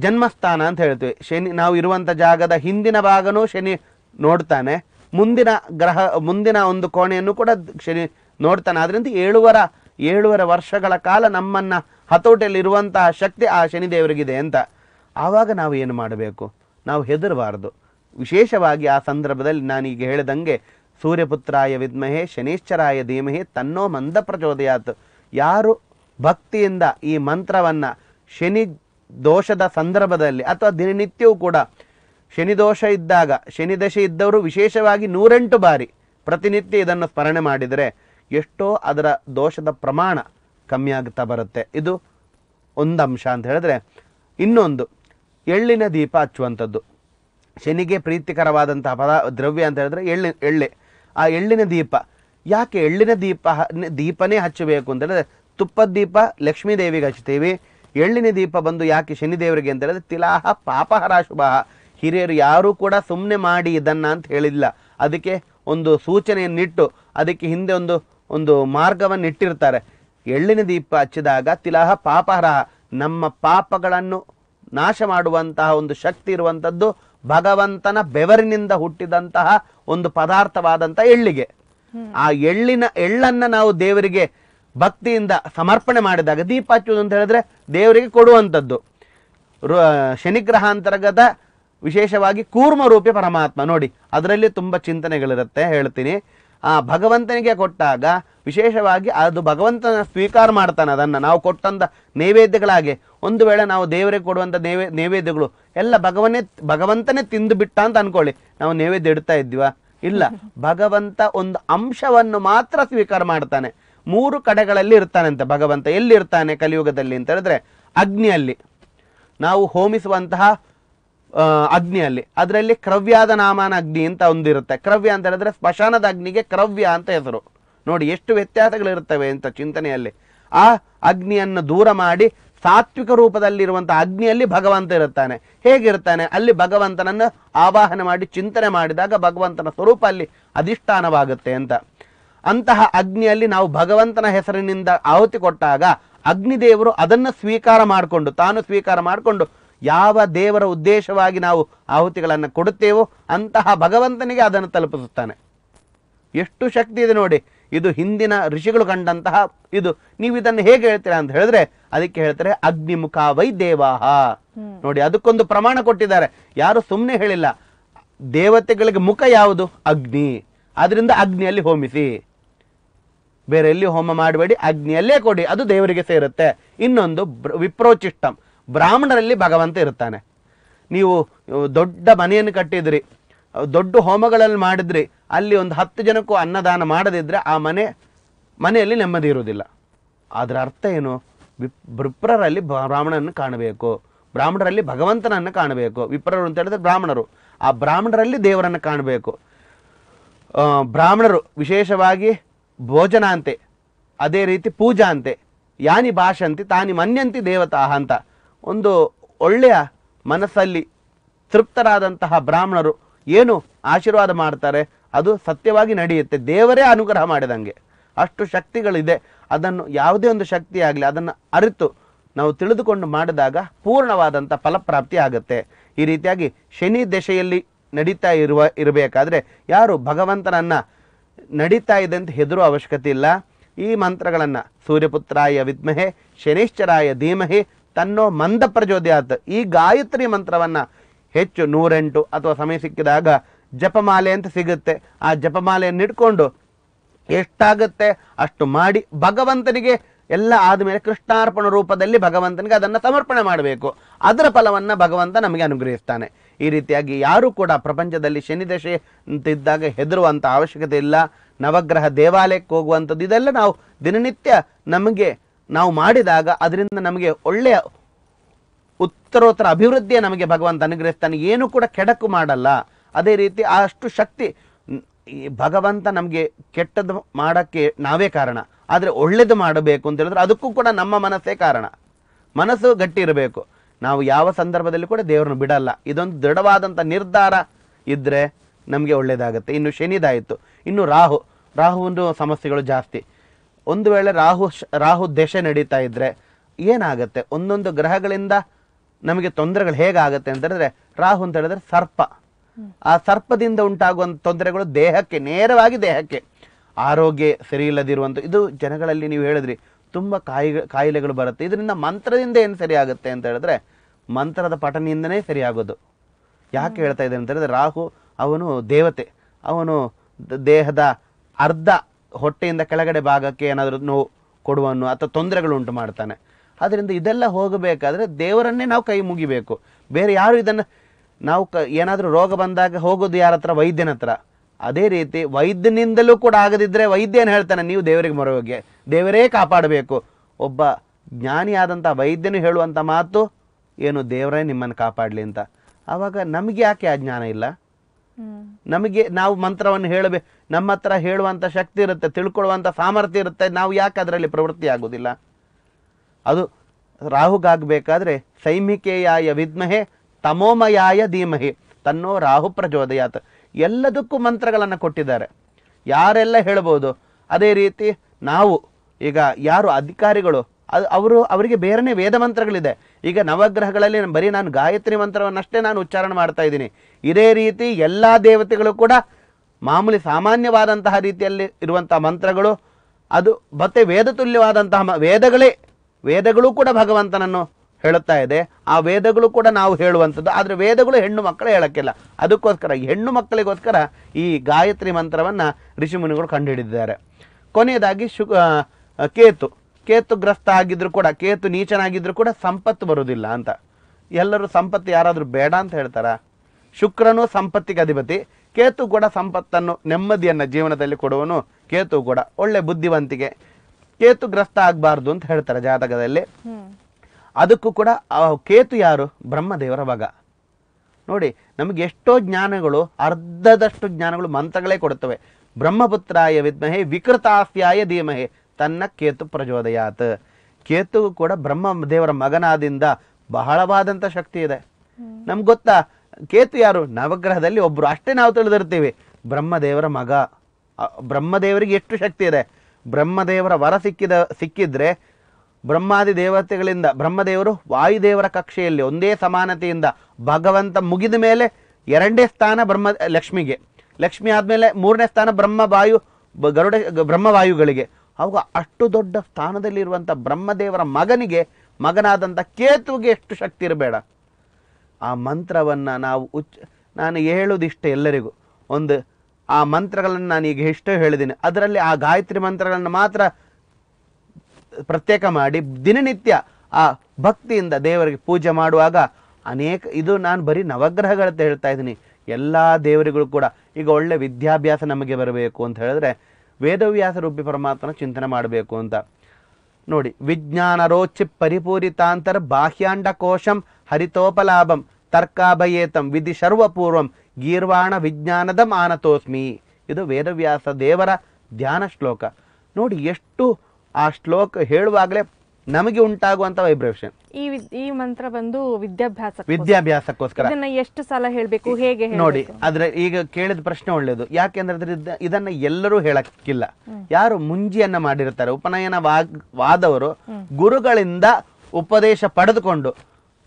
ಜನ್ಮಸ್ಥಾನ ಅಂತ ಹೇಳ್ತೀವಿ ಶನಿ ನಾವು ಇರುವಂಥ ಜಾಗದ ಹಿಂದಿನ ಭಾಗನೂ ಶನಿ ನೋಡ್ತಾನೆ ಮುಂದಿನ ಗ್ರಹ ಮುಂದಿನ ಒಂದು ಕೋಣೆಯನ್ನು ಕೂಡ ಶನಿ ನೋಡ್ತಾನೆ ಅದರಿಂದ ಏಳುವರ ಏಳುವರೆ ವರ್ಷಗಳ ಕಾಲ ನಮ್ಮನ್ನು ಹತೋಟಿಯಲ್ಲಿರುವಂತಹ ಶಕ್ತಿ ಆ ಶನಿದೇವರಿಗಿದೆ ಅಂತ ಆವಾಗ ನಾವು ಏನು ಮಾಡಬೇಕು ನಾವು ಹೆದರಬಾರ್ದು ವಿಶೇಷವಾಗಿ ಆ ಸಂದರ್ಭದಲ್ಲಿ ನಾನೀಗ ಹೇಳಿದಂಗೆ ಸೂರ್ಯಪುತ್ರಾಯ ವಿದ್ಮಹೇ ಶನೀಶ್ಚರಾಯ ಧೀಮಹೆ ತನ್ನೋ ಮಂದ ಪ್ರಚೋದಯಾತ್ ಯಾರು ಭಕ್ತಿಯಿಂದ ಈ ಮಂತ್ರವನ್ನು ಶನಿ ದೋಷದ ಸಂದರ್ಭದಲ್ಲಿ ಅಥವಾ ದಿನನಿತ್ಯವೂ ಕೂಡ ಶನಿದೋಷ ಇದ್ದಾಗ ಶನಿದಶೆ ಇದ್ದವರು ವಿಶೇಷವಾಗಿ ನೂರೆಂಟು ಬಾರಿ ಪ್ರತಿನಿತ್ಯ ಇದನ್ನು ಸ್ಮರಣೆ ಮಾಡಿದರೆ ಎಷ್ಟೋ ಅದರ ದೋಷದ ಪ್ರಮಾಣ ಕಮ್ಮಿ ಆಗ್ತಾ ಬರುತ್ತೆ ಇದು ಒಂದು ಅಂಶ ಅಂತ ಹೇಳಿದ್ರೆ ಇನ್ನೊಂದು ಎಳ್ಳಿನ ದೀಪ ಹಚ್ಚುವಂಥದ್ದು ಶನಿಗೆ ಪ್ರೀತಿಕರವಾದಂತಹ ಪದ ದ್ರವ್ಯ ಅಂತ ಹೇಳಿದ್ರೆ ಎಳ್ಳಿ ಎಳ್ಳೆ ಆ ಎಳ್ಳಿನ ದೀಪ ಯಾಕೆ ಎಳ್ಳಿನ ದೀಪ ದೀಪನೇ ಹಚ್ಚಬೇಕು ಅಂತ ಹೇಳಿದ್ರೆ ತುಪ್ಪದ ದೀಪ ಲಕ್ಷ್ಮೀ ದೇವಿಗೆ ಹಚ್ತೀವಿ ಎಳ್ಳಿನ ದೀಪ ಬಂದು ಯಾಕೆ ಶನಿದೇವರಿಗೆ ಅಂತ ಹೇಳಿದ್ರೆ ತಿಲಾಹ ಪಾಪಹರ ಶುಭ ಹಿರಿಯರು ಯಾರೂ ಕೂಡ ಸುಮ್ಮನೆ ಮಾಡಿ ಇದನ್ನು ಅಂತ ಹೇಳಿಲ್ಲ ಅದಕ್ಕೆ ಒಂದು ಸೂಚನೆಯನ್ನಿಟ್ಟು ಅದಕ್ಕೆ ಹಿಂದೆ ಒಂದು ಒಂದು ಮಾರ್ಗವನ್ನು ಇಟ್ಟಿರ್ತಾರೆ ಎಳ್ಳಿನ ದೀಪ ಹಚ್ಚಿದಾಗ ತಿಲಹ ಪಾಪಹರಹ ನಮ್ಮ ಪಾಪಗಳನ್ನು ನಾಶ ಮಾಡುವಂತಹ ಒಂದು ಶಕ್ತಿ ಇರುವಂಥದ್ದು ಭಗವಂತನ ಬೆವರಿನಿಂದ ಹುಟ್ಟಿದಂತಹ ಒಂದು ಪದಾರ್ಥವಾದಂಥ ಎಳ್ಳಿಗೆ ಆ ಎಳ್ಳಿನ ಎಳ್ಳನ್ನು ನಾವು ದೇವರಿಗೆ ಭಕ್ತಿಯಿಂದ ಸಮರ್ಪಣೆ ಮಾಡಿದಾಗ ದೀಪ ಹಚ್ಚುವುದು ಅಂತ ಹೇಳಿದ್ರೆ ದೇವರಿಗೆ ಕೊಡುವಂಥದ್ದು ಅಂತರ್ಗತ ವಿಶೇಷವಾಗಿ ಕೂರ್ಮರೂಪಿ ಪರಮಾತ್ಮ ನೋಡಿ ಅದರಲ್ಲಿ ತುಂಬ ಚಿಂತನೆಗಳಿರುತ್ತೆ ಹೇಳ್ತೀನಿ ಆ ಭಗವಂತನಿಗೆ ಕೊಟ್ಟಾಗ ವಿಶೇಷವಾಗಿ ಅದು ಭಗವಂತನ ಸ್ವೀಕಾರ ಮಾಡ್ತಾನೆ ಅದನ್ನು ನಾವು ಕೊಟ್ಟಂಥ ನೈವೇದ್ಯಗಳಾಗೆ ಒಂದು ವೇಳೆ ನಾವು ದೇವರಿಗೆ ಕೊಡುವಂಥ ನೈವೇ ನೈವೇದ್ಯಗಳು ಎಲ್ಲ ಭಗವನೇ ಭಗವಂತನೇ ತಿಂದು ಬಿಟ್ಟ ಅಂತ ಅಂದ್ಕೊಳ್ಳಿ ನಾವು ನೈವೇದ್ಯ ಇಡ್ತಾ ಇದ್ದೀವ ಇಲ್ಲ ಭಗವಂತ ಒಂದು ಅಂಶವನ್ನು ಮಾತ್ರ ಸ್ವೀಕಾರ ಮಾಡ್ತಾನೆ ಮೂರು ಕಡೆಗಳಲ್ಲಿ ಇರ್ತಾನೆ ಅಂತ ಭಗವಂತ ಎಲ್ಲಿರ್ತಾನೆ ಕಲಿಯುಗದಲ್ಲಿ ಅಂತ ಹೇಳಿದ್ರೆ ಅಗ್ನಿಯಲ್ಲಿ ನಾವು ಹೋಮಿಸುವಂತಹ ಅಗ್ನಿಯಲ್ಲಿ ಅದರಲ್ಲಿ ಕ್ರವ್ಯಾದ ನಾಮಾನ ಅಗ್ನಿ ಅಂತ ಒಂದಿರುತ್ತೆ ಕ್ರವ್ಯ ಅಂತ ಹೇಳಿದ್ರೆ ಸ್ಮಶಾನದ ಅಗ್ನಿಗೆ ಕ್ರವ್ಯ ಅಂತ ಹೆಸರು ನೋಡಿ ಎಷ್ಟು ವ್ಯತ್ಯಾಸಗಳಿರುತ್ತವೆ ಅಂತ ಚಿಂತನೆಯಲ್ಲಿ ಆ ಅಗ್ನಿಯನ್ನು ದೂರ ಮಾಡಿ ಸಾತ್ವಿಕ ರೂಪದಲ್ಲಿರುವಂಥ ಅಗ್ನಿಯಲ್ಲಿ ಭಗವಂತ ಇರುತ್ತಾನೆ ಹೇಗಿರ್ತಾನೆ ಅಲ್ಲಿ ಭಗವಂತನನ್ನು ಆವಾಹನೆ ಮಾಡಿ ಚಿಂತನೆ ಮಾಡಿದಾಗ ಭಗವಂತನ ಸ್ವರೂಪ ಅಲ್ಲಿ ಅಧಿಷ್ಠಾನವಾಗುತ್ತೆ ಅಂತ ಅಂತಹ ಅಗ್ನಿಯಲ್ಲಿ ನಾವು ಭಗವಂತನ ಹೆಸರಿನಿಂದ ಆಹುತಿ ಕೊಟ್ಟಾಗ ಅಗ್ನಿದೇವರು ಅದನ್ನು ಸ್ವೀಕಾರ ಮಾಡಿಕೊಂಡು ತಾನು ಸ್ವೀಕಾರ ಮಾಡಿಕೊಂಡು ಯಾವ ದೇವರ ಉದ್ದೇಶವಾಗಿ ನಾವು ಆಹುತಿಗಳನ್ನು ಕೊಡುತ್ತೇವೋ ಅಂತಹ ಭಗವಂತನಿಗೆ ಅದನ್ನು ತಲುಪಿಸುತ್ತಾನೆ ಎಷ್ಟು ಶಕ್ತಿ ಇದೆ ನೋಡಿ ಇದು ಹಿಂದಿನ ಋಷಿಗಳು ಕಂಡಂತಹ ಇದು ನೀವು ಇದನ್ನು ಹೇಗೆ ಹೇಳ್ತೀರಾ ಅಂತ ಹೇಳಿದ್ರೆ ಅದಕ್ಕೆ ಹೇಳ್ತಾರೆ ಅಗ್ನಿಮುಖ ವೈ ದೇವಾಹ ನೋಡಿ ಅದಕ್ಕೊಂದು ಪ್ರಮಾಣ ಕೊಟ್ಟಿದ್ದಾರೆ ಯಾರು ಸುಮ್ಮನೆ ಹೇಳಿಲ್ಲ ದೇವತೆಗಳಿಗೆ ಮುಖ ಯಾವುದು ಅಗ್ನಿ ಅದರಿಂದ ಅಗ್ನಿಯಲ್ಲಿ ಹೋಮಿಸಿ ಬೇರೆ ಎಲ್ಲಿ ಹೋಮ ಮಾಡಬೇಡಿ ಅಗ್ನಿಯಲ್ಲೇ ಕೊಡಿ ಅದು ದೇವರಿಗೆ ಸೇರುತ್ತೆ ಇನ್ನೊಂದು ವಿಪ್ರೋಚಿಷ್ಟಂ ಬ್ರಾಹ್ಮಣರಲ್ಲಿ ಭಗವಂತ ಇರ್ತಾನೆ ನೀವು ದೊಡ್ಡ ಮನೆಯನ್ನು ಕಟ್ಟಿದ್ರಿ ದೊಡ್ಡ ಹೋಮಗಳಲ್ಲಿ ಮಾಡಿದ್ರಿ ಅಲ್ಲಿ ಒಂದು ಹತ್ತು ಜನಕ್ಕೂ ಅನ್ನದಾನ ಮಾಡದಿದ್ದರೆ ಆ ಮನೆ ಮನೆಯಲ್ಲಿ ನೆಮ್ಮದಿ ಇರುವುದಿಲ್ಲ ಅದರ ಅರ್ಥ ಏನು ವಿಪ್ರರಲ್ಲಿ ಬ್ರಾಹ್ಮಣನನ್ನು ಕಾಣಬೇಕು ಬ್ರಾಹ್ಮಣರಲ್ಲಿ ಭಗವಂತನನ್ನು ಕಾಣಬೇಕು ವಿಪ್ರರು ಅಂತ ಹೇಳಿದ್ರೆ ಬ್ರಾಹ್ಮಣರು ಆ ಬ್ರಾಹ್ಮಣರಲ್ಲಿ ದೇವರನ್ನು ಕಾಣಬೇಕು ಬ್ರಾಹ್ಮಣರು ವಿಶೇಷವಾಗಿ ಭೋಜನ ಅಂತೆ ಅದೇ ರೀತಿ ಪೂಜಾ ಅಂತೆ ಯಾನಿ ಭಾಷಂತಿ ತಾನಿ ಮನ್ಯಂತಿ ದೇವತಾ ಅಂತ ಒಂದು ಒಳ್ಳೆಯ ಮನಸ್ಸಲ್ಲಿ ತೃಪ್ತರಾದಂತಹ ಬ್ರಾಹ್ಮಣರು ಏನು ಆಶೀರ್ವಾದ ಮಾಡ್ತಾರೆ ಅದು ಸತ್ಯವಾಗಿ ನಡೆಯುತ್ತೆ ದೇವರೇ ಅನುಗ್ರಹ ಮಾಡಿದಂಗೆ ಅಷ್ಟು ಶಕ್ತಿಗಳಿದೆ ಅದನ್ನು ಯಾವುದೇ ಒಂದು ಶಕ್ತಿಯಾಗಲಿ ಅದನ್ನು ಅರಿತು ನಾವು ತಿಳಿದುಕೊಂಡು ಮಾಡಿದಾಗ ಪೂರ್ಣವಾದಂಥ ಫಲಪ್ರಾಪ್ತಿ ಆಗುತ್ತೆ ಈ ರೀತಿಯಾಗಿ ಶನಿ ದಶೆಯಲ್ಲಿ ನಡೀತಾ ಇರುವ ಇರಬೇಕಾದ್ರೆ ಯಾರು ಭಗವಂತನನ್ನು ನಡೀತಾ ಇದೆ ಅಂತ ಹೆದರೋ ಅವಶ್ಯಕತೆ ಇಲ್ಲ ಈ ಮಂತ್ರಗಳನ್ನು ಸೂರ್ಯಪುತ್ರಾಯ ವಿದ್ಮಹೆ ಶನೈಶ್ಚರಾಯ ಧೀಮಹಿ ತನ್ನೋ ಮಂದ ಪ್ರಚೋದಯಾತ್ ಈ ಗಾಯತ್ರಿ ಮಂತ್ರವನ್ನು ಹೆಚ್ಚು ನೂರೆಂಟು ಅಥವಾ ಸಮಯ ಸಿಕ್ಕಿದಾಗ ಜಪಮಾಲೆ ಅಂತ ಸಿಗುತ್ತೆ ಆ ಜಪಮಾಲೆಯನ್ನು ಇಟ್ಕೊಂಡು ಎಷ್ಟಾಗುತ್ತೆ ಅಷ್ಟು ಮಾಡಿ ಭಗವಂತನಿಗೆ ಎಲ್ಲ ಆದಮೇಲೆ ಕೃಷ್ಣಾರ್ಪಣ ರೂಪದಲ್ಲಿ ಭಗವಂತನಿಗೆ ಅದನ್ನು ಸಮರ್ಪಣೆ ಮಾಡಬೇಕು ಅದರ ಫಲವನ್ನು ಭಗವಂತ ನಮಗೆ ಅನುಗ್ರಹಿಸ್ತಾನೆ ಈ ರೀತಿಯಾಗಿ ಯಾರೂ ಕೂಡ ಪ್ರಪಂಚದಲ್ಲಿ ಶನಿದಶೆ ಅಂತಿದ್ದಾಗ ಹೆದರುವಂಥ ಅವಶ್ಯಕತೆ ಇಲ್ಲ ನವಗ್ರಹ ದೇವಾಲಯಕ್ಕೆ ಹೋಗುವಂಥದ್ದು ಇದೆಲ್ಲ ನಾವು ದಿನನಿತ್ಯ ನಮಗೆ ನಾವು ಮಾಡಿದಾಗ ಅದರಿಂದ ನಮಗೆ ಒಳ್ಳೆಯ ಉತ್ತರೋತ್ತರ ಅಭಿವೃದ್ಧಿಯ ನಮಗೆ ಭಗವಂತ ಅನುಗ್ರಹಿಸ್ತಾನೆ ಏನು ಕೂಡ ಕೆಡಕು ಮಾಡಲ್ಲ ಅದೇ ರೀತಿ ಅಷ್ಟು ಶಕ್ತಿ ಭಗವಂತ ನಮಗೆ ಕೆಟ್ಟದ್ದು ಮಾಡೋಕ್ಕೆ ನಾವೇ ಕಾರಣ ಆದರೆ ಒಳ್ಳೇದು ಮಾಡಬೇಕು ಅಂತ ಹೇಳಿದ್ರೆ ಅದಕ್ಕೂ ಕೂಡ ನಮ್ಮ ಮನಸ್ಸೇ ಕಾರಣ ಮನಸ್ಸು ಗಟ್ಟಿ ಇರಬೇಕು ನಾವು ಯಾವ ಸಂದರ್ಭದಲ್ಲಿ ಕೂಡ ದೇವರನ್ನು ಬಿಡಲ್ಲ ಇದೊಂದು ದೃಢವಾದಂಥ ನಿರ್ಧಾರ ಇದ್ದರೆ ನಮಗೆ ಒಳ್ಳೆಯದಾಗುತ್ತೆ ಇನ್ನು ಶನಿದಾಯಿತು ಇನ್ನು ರಾಹು ಒಂದು ಸಮಸ್ಯೆಗಳು ಜಾಸ್ತಿ ಒಂದು ವೇಳೆ ರಾಹು ರಾಹು ದಶೆ ನಡೀತಾ ಇದ್ದರೆ ಏನಾಗುತ್ತೆ ಒಂದೊಂದು ಗ್ರಹಗಳಿಂದ ನಮಗೆ ತೊಂದರೆಗಳು ಹೇಗಾಗುತ್ತೆ ಹೇಳಿದ್ರೆ ರಾಹು ಅಂತ ಹೇಳಿದ್ರೆ ಸರ್ಪ ಆ ಸರ್ಪದಿಂದ ಉಂಟಾಗುವಂಥ ತೊಂದರೆಗಳು ದೇಹಕ್ಕೆ ನೇರವಾಗಿ ದೇಹಕ್ಕೆ ಆರೋಗ್ಯ ಸರಿ ಇಲ್ಲದಿರುವಂಥ ಇದು ಜನಗಳಲ್ಲಿ ನೀವು ಹೇಳಿದ್ರಿ ತುಂಬ ಕಾಯಿ ಕಾಯಿಲೆಗಳು ಬರುತ್ತೆ ಇದರಿಂದ ಮಂತ್ರದಿಂದ ಏನು ಸರಿ ಆಗುತ್ತೆ ಅಂತ ಹೇಳಿದ್ರೆ ಮಂತ್ರದ ಪಠನೆಯಿಂದನೇ ಸರಿಯಾಗೋದು ಯಾಕೆ ಹೇಳ್ತಾ ಇದೆ ಅಂತ ಹೇಳಿದ್ರೆ ರಾಹು ಅವನು ದೇವತೆ ಅವನು ದೇಹದ ಅರ್ಧ ಹೊಟ್ಟೆಯಿಂದ ಕೆಳಗಡೆ ಭಾಗಕ್ಕೆ ಏನಾದರೂ ನೋವು ಕೊಡುವನು ಅಥವಾ ತೊಂದರೆಗಳು ಉಂಟು ಮಾಡ್ತಾನೆ ಆದ್ದರಿಂದ ಇದೆಲ್ಲ ಹೋಗಬೇಕಾದ್ರೆ ದೇವರನ್ನೇ ನಾವು ಕೈ ಮುಗಿಬೇಕು ಬೇರೆ ಯಾರು ಇದನ್ನು ನಾವು ಕ ಏನಾದರೂ ರೋಗ ಬಂದಾಗ ಹೋಗೋದು ಯಾರ ಹತ್ರ ವೈದ್ಯನ ಹತ್ರ ಅದೇ ರೀತಿ ವೈದ್ಯನಿಂದಲೂ ಕೂಡ ಆಗದಿದ್ದರೆ ವೈದ್ಯ ಏನು ಹೇಳ್ತಾನೆ ನೀವು ದೇವರಿಗೆ ಹೋಗಿ ದೇವರೇ ಕಾಪಾಡಬೇಕು ಒಬ್ಬ ಜ್ಞಾನಿಯಾದಂಥ ವೈದ್ಯನು ಹೇಳುವಂಥ ಮಾತು ಏನು ದೇವರೇ ನಿಮ್ಮನ್ನು ಕಾಪಾಡಲಿ ಅಂತ ಆವಾಗ ನಮಗೆ ಯಾಕೆ ಆ ಜ್ಞಾನ ಇಲ್ಲ ನಮಗೆ ನಾವು ಮಂತ್ರವನ್ನು ಹೇಳಬೇಕು ನಮ್ಮ ಹತ್ರ ಹೇಳುವಂಥ ಶಕ್ತಿ ಇರುತ್ತೆ ತಿಳ್ಕೊಳ್ಳುವಂಥ ಸಾಮರ್ಥ್ಯ ಇರುತ್ತೆ ನಾವು ಯಾಕೆ ಅದರಲ್ಲಿ ಪ್ರವೃತ್ತಿ ಆಗೋದಿಲ್ಲ ಅದು ರಾಹುಗಾಗಬೇಕಾದ್ರೆ ಸೈಮಿಕೆಯಾಯ ವಿದ್ಮಹೆ ತಮೋಮಯಾಯ ಧೀಮಹೆ ತನ್ನೋ ರಾಹು ಪ್ರಚೋದಯಾತ ಎಲ್ಲದಕ್ಕೂ ಮಂತ್ರಗಳನ್ನು ಕೊಟ್ಟಿದ್ದಾರೆ ಯಾರೆಲ್ಲ ಹೇಳ್ಬೋದು ಅದೇ ರೀತಿ ನಾವು ಈಗ ಯಾರು ಅಧಿಕಾರಿಗಳು ಅದು ಅವರು ಅವರಿಗೆ ಬೇರೆನೇ ವೇದ ಮಂತ್ರಗಳಿದೆ ಈಗ ನವಗ್ರಹಗಳಲ್ಲಿ ಬರೀ ನಾನು ಗಾಯತ್ರಿ ಮಂತ್ರವನ್ನಷ್ಟೇ ನಾನು ಉಚ್ಚಾರಣೆ ಮಾಡ್ತಾ ಇದ್ದೀನಿ ಇದೇ ರೀತಿ ಎಲ್ಲ ದೇವತೆಗಳು ಕೂಡ ಮಾಮೂಲಿ ಸಾಮಾನ್ಯವಾದಂತಹ ರೀತಿಯಲ್ಲಿ ಇರುವಂಥ ಮಂತ್ರಗಳು ಅದು ಮತ್ತೆ ಮ ವೇದಗಳೇ ವೇದಗಳು ಕೂಡ ಭಗವಂತನನ್ನು ಹೇಳುತ್ತಾ ಇದೆ ಆ ವೇದಗಳು ಕೂಡ ನಾವು ಹೇಳುವಂಥದ್ದು ಆದರೆ ವೇದಗಳು ಹೆಣ್ಣು ಮಕ್ಕಳು ಹೇಳೋಕ್ಕಿಲ್ಲ ಅದಕ್ಕೋಸ್ಕರ ಹೆಣ್ಣು ಮಕ್ಕಳಿಗೋಸ್ಕರ ಈ ಗಾಯತ್ರಿ ಮಂತ್ರವನ್ನು ಋಷಿಮುನಿಗಳು ಕಂಡುಹಿಡಿದಿದ್ದಾರೆ ಕೊನೆಯದಾಗಿ ಶು ಕೇತು ಕೇತುಗ್ರಸ್ತ ಆಗಿದ್ರು ಕೂಡ ಕೇತು ನೀಚನಾಗಿದ್ರು ಕೂಡ ಸಂಪತ್ತು ಬರುವುದಿಲ್ಲ ಅಂತ ಎಲ್ಲರೂ ಸಂಪತ್ತು ಯಾರಾದರೂ ಬೇಡ ಅಂತ ಹೇಳ್ತಾರ ಶುಕ್ರನು ಸಂಪತ್ತಿಗೆ ಅಧಿಪತಿ ಕೇತು ಕೂಡ ಸಂಪತ್ತನ್ನು ನೆಮ್ಮದಿಯನ್ನು ಜೀವನದಲ್ಲಿ ಕೊಡುವನು ಕೇತು ಕೂಡ ಒಳ್ಳೆ ಬುದ್ಧಿವಂತಿಕೆ ಕೇತುಗ್ರಸ್ತ ಆಗಬಾರ್ದು ಅಂತ ಹೇಳ್ತಾರೆ ಜಾತಕದಲ್ಲಿ ಅದಕ್ಕೂ ಕೂಡ ಕೇತು ಯಾರು ಬ್ರಹ್ಮದೇವರ ಭಾಗ ನೋಡಿ ನಮಗೆ ಎಷ್ಟೋ ಜ್ಞಾನಗಳು ಅರ್ಧದಷ್ಟು ಜ್ಞಾನಗಳು ಮಂತ್ರಗಳೇ ಕೊಡುತ್ತವೆ ಬ್ರಹ್ಮಪುತ್ರಾಯ ವಿದ್ಮಹೆ ವಿಕೃತಾಸ್ಯಾಯ ಧೀಮಹೆ ತನ್ನ ಕೇತು ಪ್ರಚೋದಯಾತ್ ಕೇತುವು ಕೂಡ ಬ್ರಹ್ಮ ದೇವರ ಮಗನಾದಿಂದ ಬಹಳವಾದಂಥ ಶಕ್ತಿ ಇದೆ ನಮ್ಗೆ ಗೊತ್ತಾ ಕೇತು ಯಾರು ನವಗ್ರಹದಲ್ಲಿ ಒಬ್ಬರು ಅಷ್ಟೇ ನಾವು ತಿಳಿದಿರ್ತೀವಿ ಬ್ರಹ್ಮದೇವರ ಮಗ ಬ್ರಹ್ಮದೇವರಿಗೆ ಎಷ್ಟು ಶಕ್ತಿ ಇದೆ ಬ್ರಹ್ಮದೇವರ ವರ ಸಿಕ್ಕಿದ ಸಿಕ್ಕಿದ್ರೆ ಬ್ರಹ್ಮಾದಿ ದೇವತೆಗಳಿಂದ ಬ್ರಹ್ಮದೇವರು ವಾಯುದೇವರ ಕಕ್ಷೆಯಲ್ಲಿ ಒಂದೇ ಸಮಾನತೆಯಿಂದ ಭಗವಂತ ಮುಗಿದ ಮೇಲೆ ಎರಡನೇ ಸ್ಥಾನ ಬ್ರಹ್ಮ ಲಕ್ಷ್ಮಿಗೆ ಲಕ್ಷ್ಮಿ ಆದಮೇಲೆ ಮೂರನೇ ಸ್ಥಾನ ಬ್ರಹ್ಮ ವಾಯು ಗರುಡ ಬ್ರಹ್ಮವಾಯುಗಳಿಗೆ ಅವು ಅಷ್ಟು ದೊಡ್ಡ ಸ್ಥಾನದಲ್ಲಿರುವಂಥ ಬ್ರಹ್ಮದೇವರ ಮಗನಿಗೆ ಮಗನಾದಂಥ ಕೇತುವಿಗೆ ಎಷ್ಟು ಶಕ್ತಿ ಇರಬೇಡ ಆ ಮಂತ್ರವನ್ನು ನಾವು ಉಚ್ಚ ನಾನು ಹೇಳೋದಿಷ್ಟ ಎಲ್ಲರಿಗೂ ಒಂದು ಆ ಮಂತ್ರಗಳನ್ನು ನಾನು ಈಗ ಇಷ್ಟೇ ಹೇಳಿದ್ದೀನಿ ಅದರಲ್ಲಿ ಆ ಗಾಯತ್ರಿ ಮಂತ್ರಗಳನ್ನು ಮಾತ್ರ ಪ್ರತ್ಯೇಕ ಮಾಡಿ ದಿನನಿತ್ಯ ಆ ಭಕ್ತಿಯಿಂದ ದೇವರಿಗೆ ಪೂಜೆ ಮಾಡುವಾಗ ಅನೇಕ ಇದು ನಾನು ಬರೀ ನವಗ್ರಹಗಳಂತ ಹೇಳ್ತಾ ಇದ್ದೀನಿ ಎಲ್ಲ ದೇವರುಗಳು ಕೂಡ ಈಗ ಒಳ್ಳೆ ವಿದ್ಯಾಭ್ಯಾಸ ನಮಗೆ ಬರಬೇಕು ಅಂತ ಹೇಳಿದ್ರೆ ವೇದವ್ಯಾಸ ರೂಪಿ ಪರಮಾತ್ಮನ ಚಿಂತನೆ ಮಾಡಬೇಕು ಅಂತ ನೋಡಿ ವಿಜ್ಞಾನ ರೋಚಿ ಪರಿಪೂರಿತಾಂತರ ಬಾಹ್ಯಾಂಡ ಕೋಶಂ ಹರಿತೋಪಲಾಭಂ ತರ್ಕಾಭಯೇತಂ ವಿಧಿ ಸರ್ವಪೂರ್ವಂ ಗೀರ್ವಾಣ ವಿಜ್ಞಾನದ ಮಾನತೋಸ್ಮಿ ಇದು ವೇದವ್ಯಾಸ ದೇವರ ಧ್ಯಾನ ಶ್ಲೋಕ ನೋಡಿ ಎಷ್ಟು ಆ ಶ್ಲೋಕ ಹೇಳುವಾಗಲೇ ನಮಗೆ ಉಂಟಾಗುವಂತ ವೈಬ್ರೇಷನ್ ಈ ಈ ಮಂತ್ರ ಬಂದು ವಿದ್ಯಾಭ್ಯಾಸ ವಿದ್ಯಾಭ್ಯಾಸಕ್ಕೋಸ್ಕರ ಇದನ್ನ ಎಷ್ಟು ಸಲ ಹೇಳಬೇಕು ಹೇಗೆ ನೋಡಿ ಆದ್ರೆ ಈಗ ಕೇಳಿದ ಪ್ರಶ್ನೆ ಒಳ್ಳೇದು ಯಾಕೆಂದ್ರೆ ಇದನ್ನ ಎಲ್ಲರೂ ಹೇಳಕ್ಕಿಲ್ಲ ಯಾರು ಮುಂಜಿಯನ್ನ ಮಾಡಿರ್ತಾರೆ ಉಪನಯನ ವಾದವರು ಗುರುಗಳಿಂದ ಉಪದೇಶ ಪಡೆದುಕೊಂಡು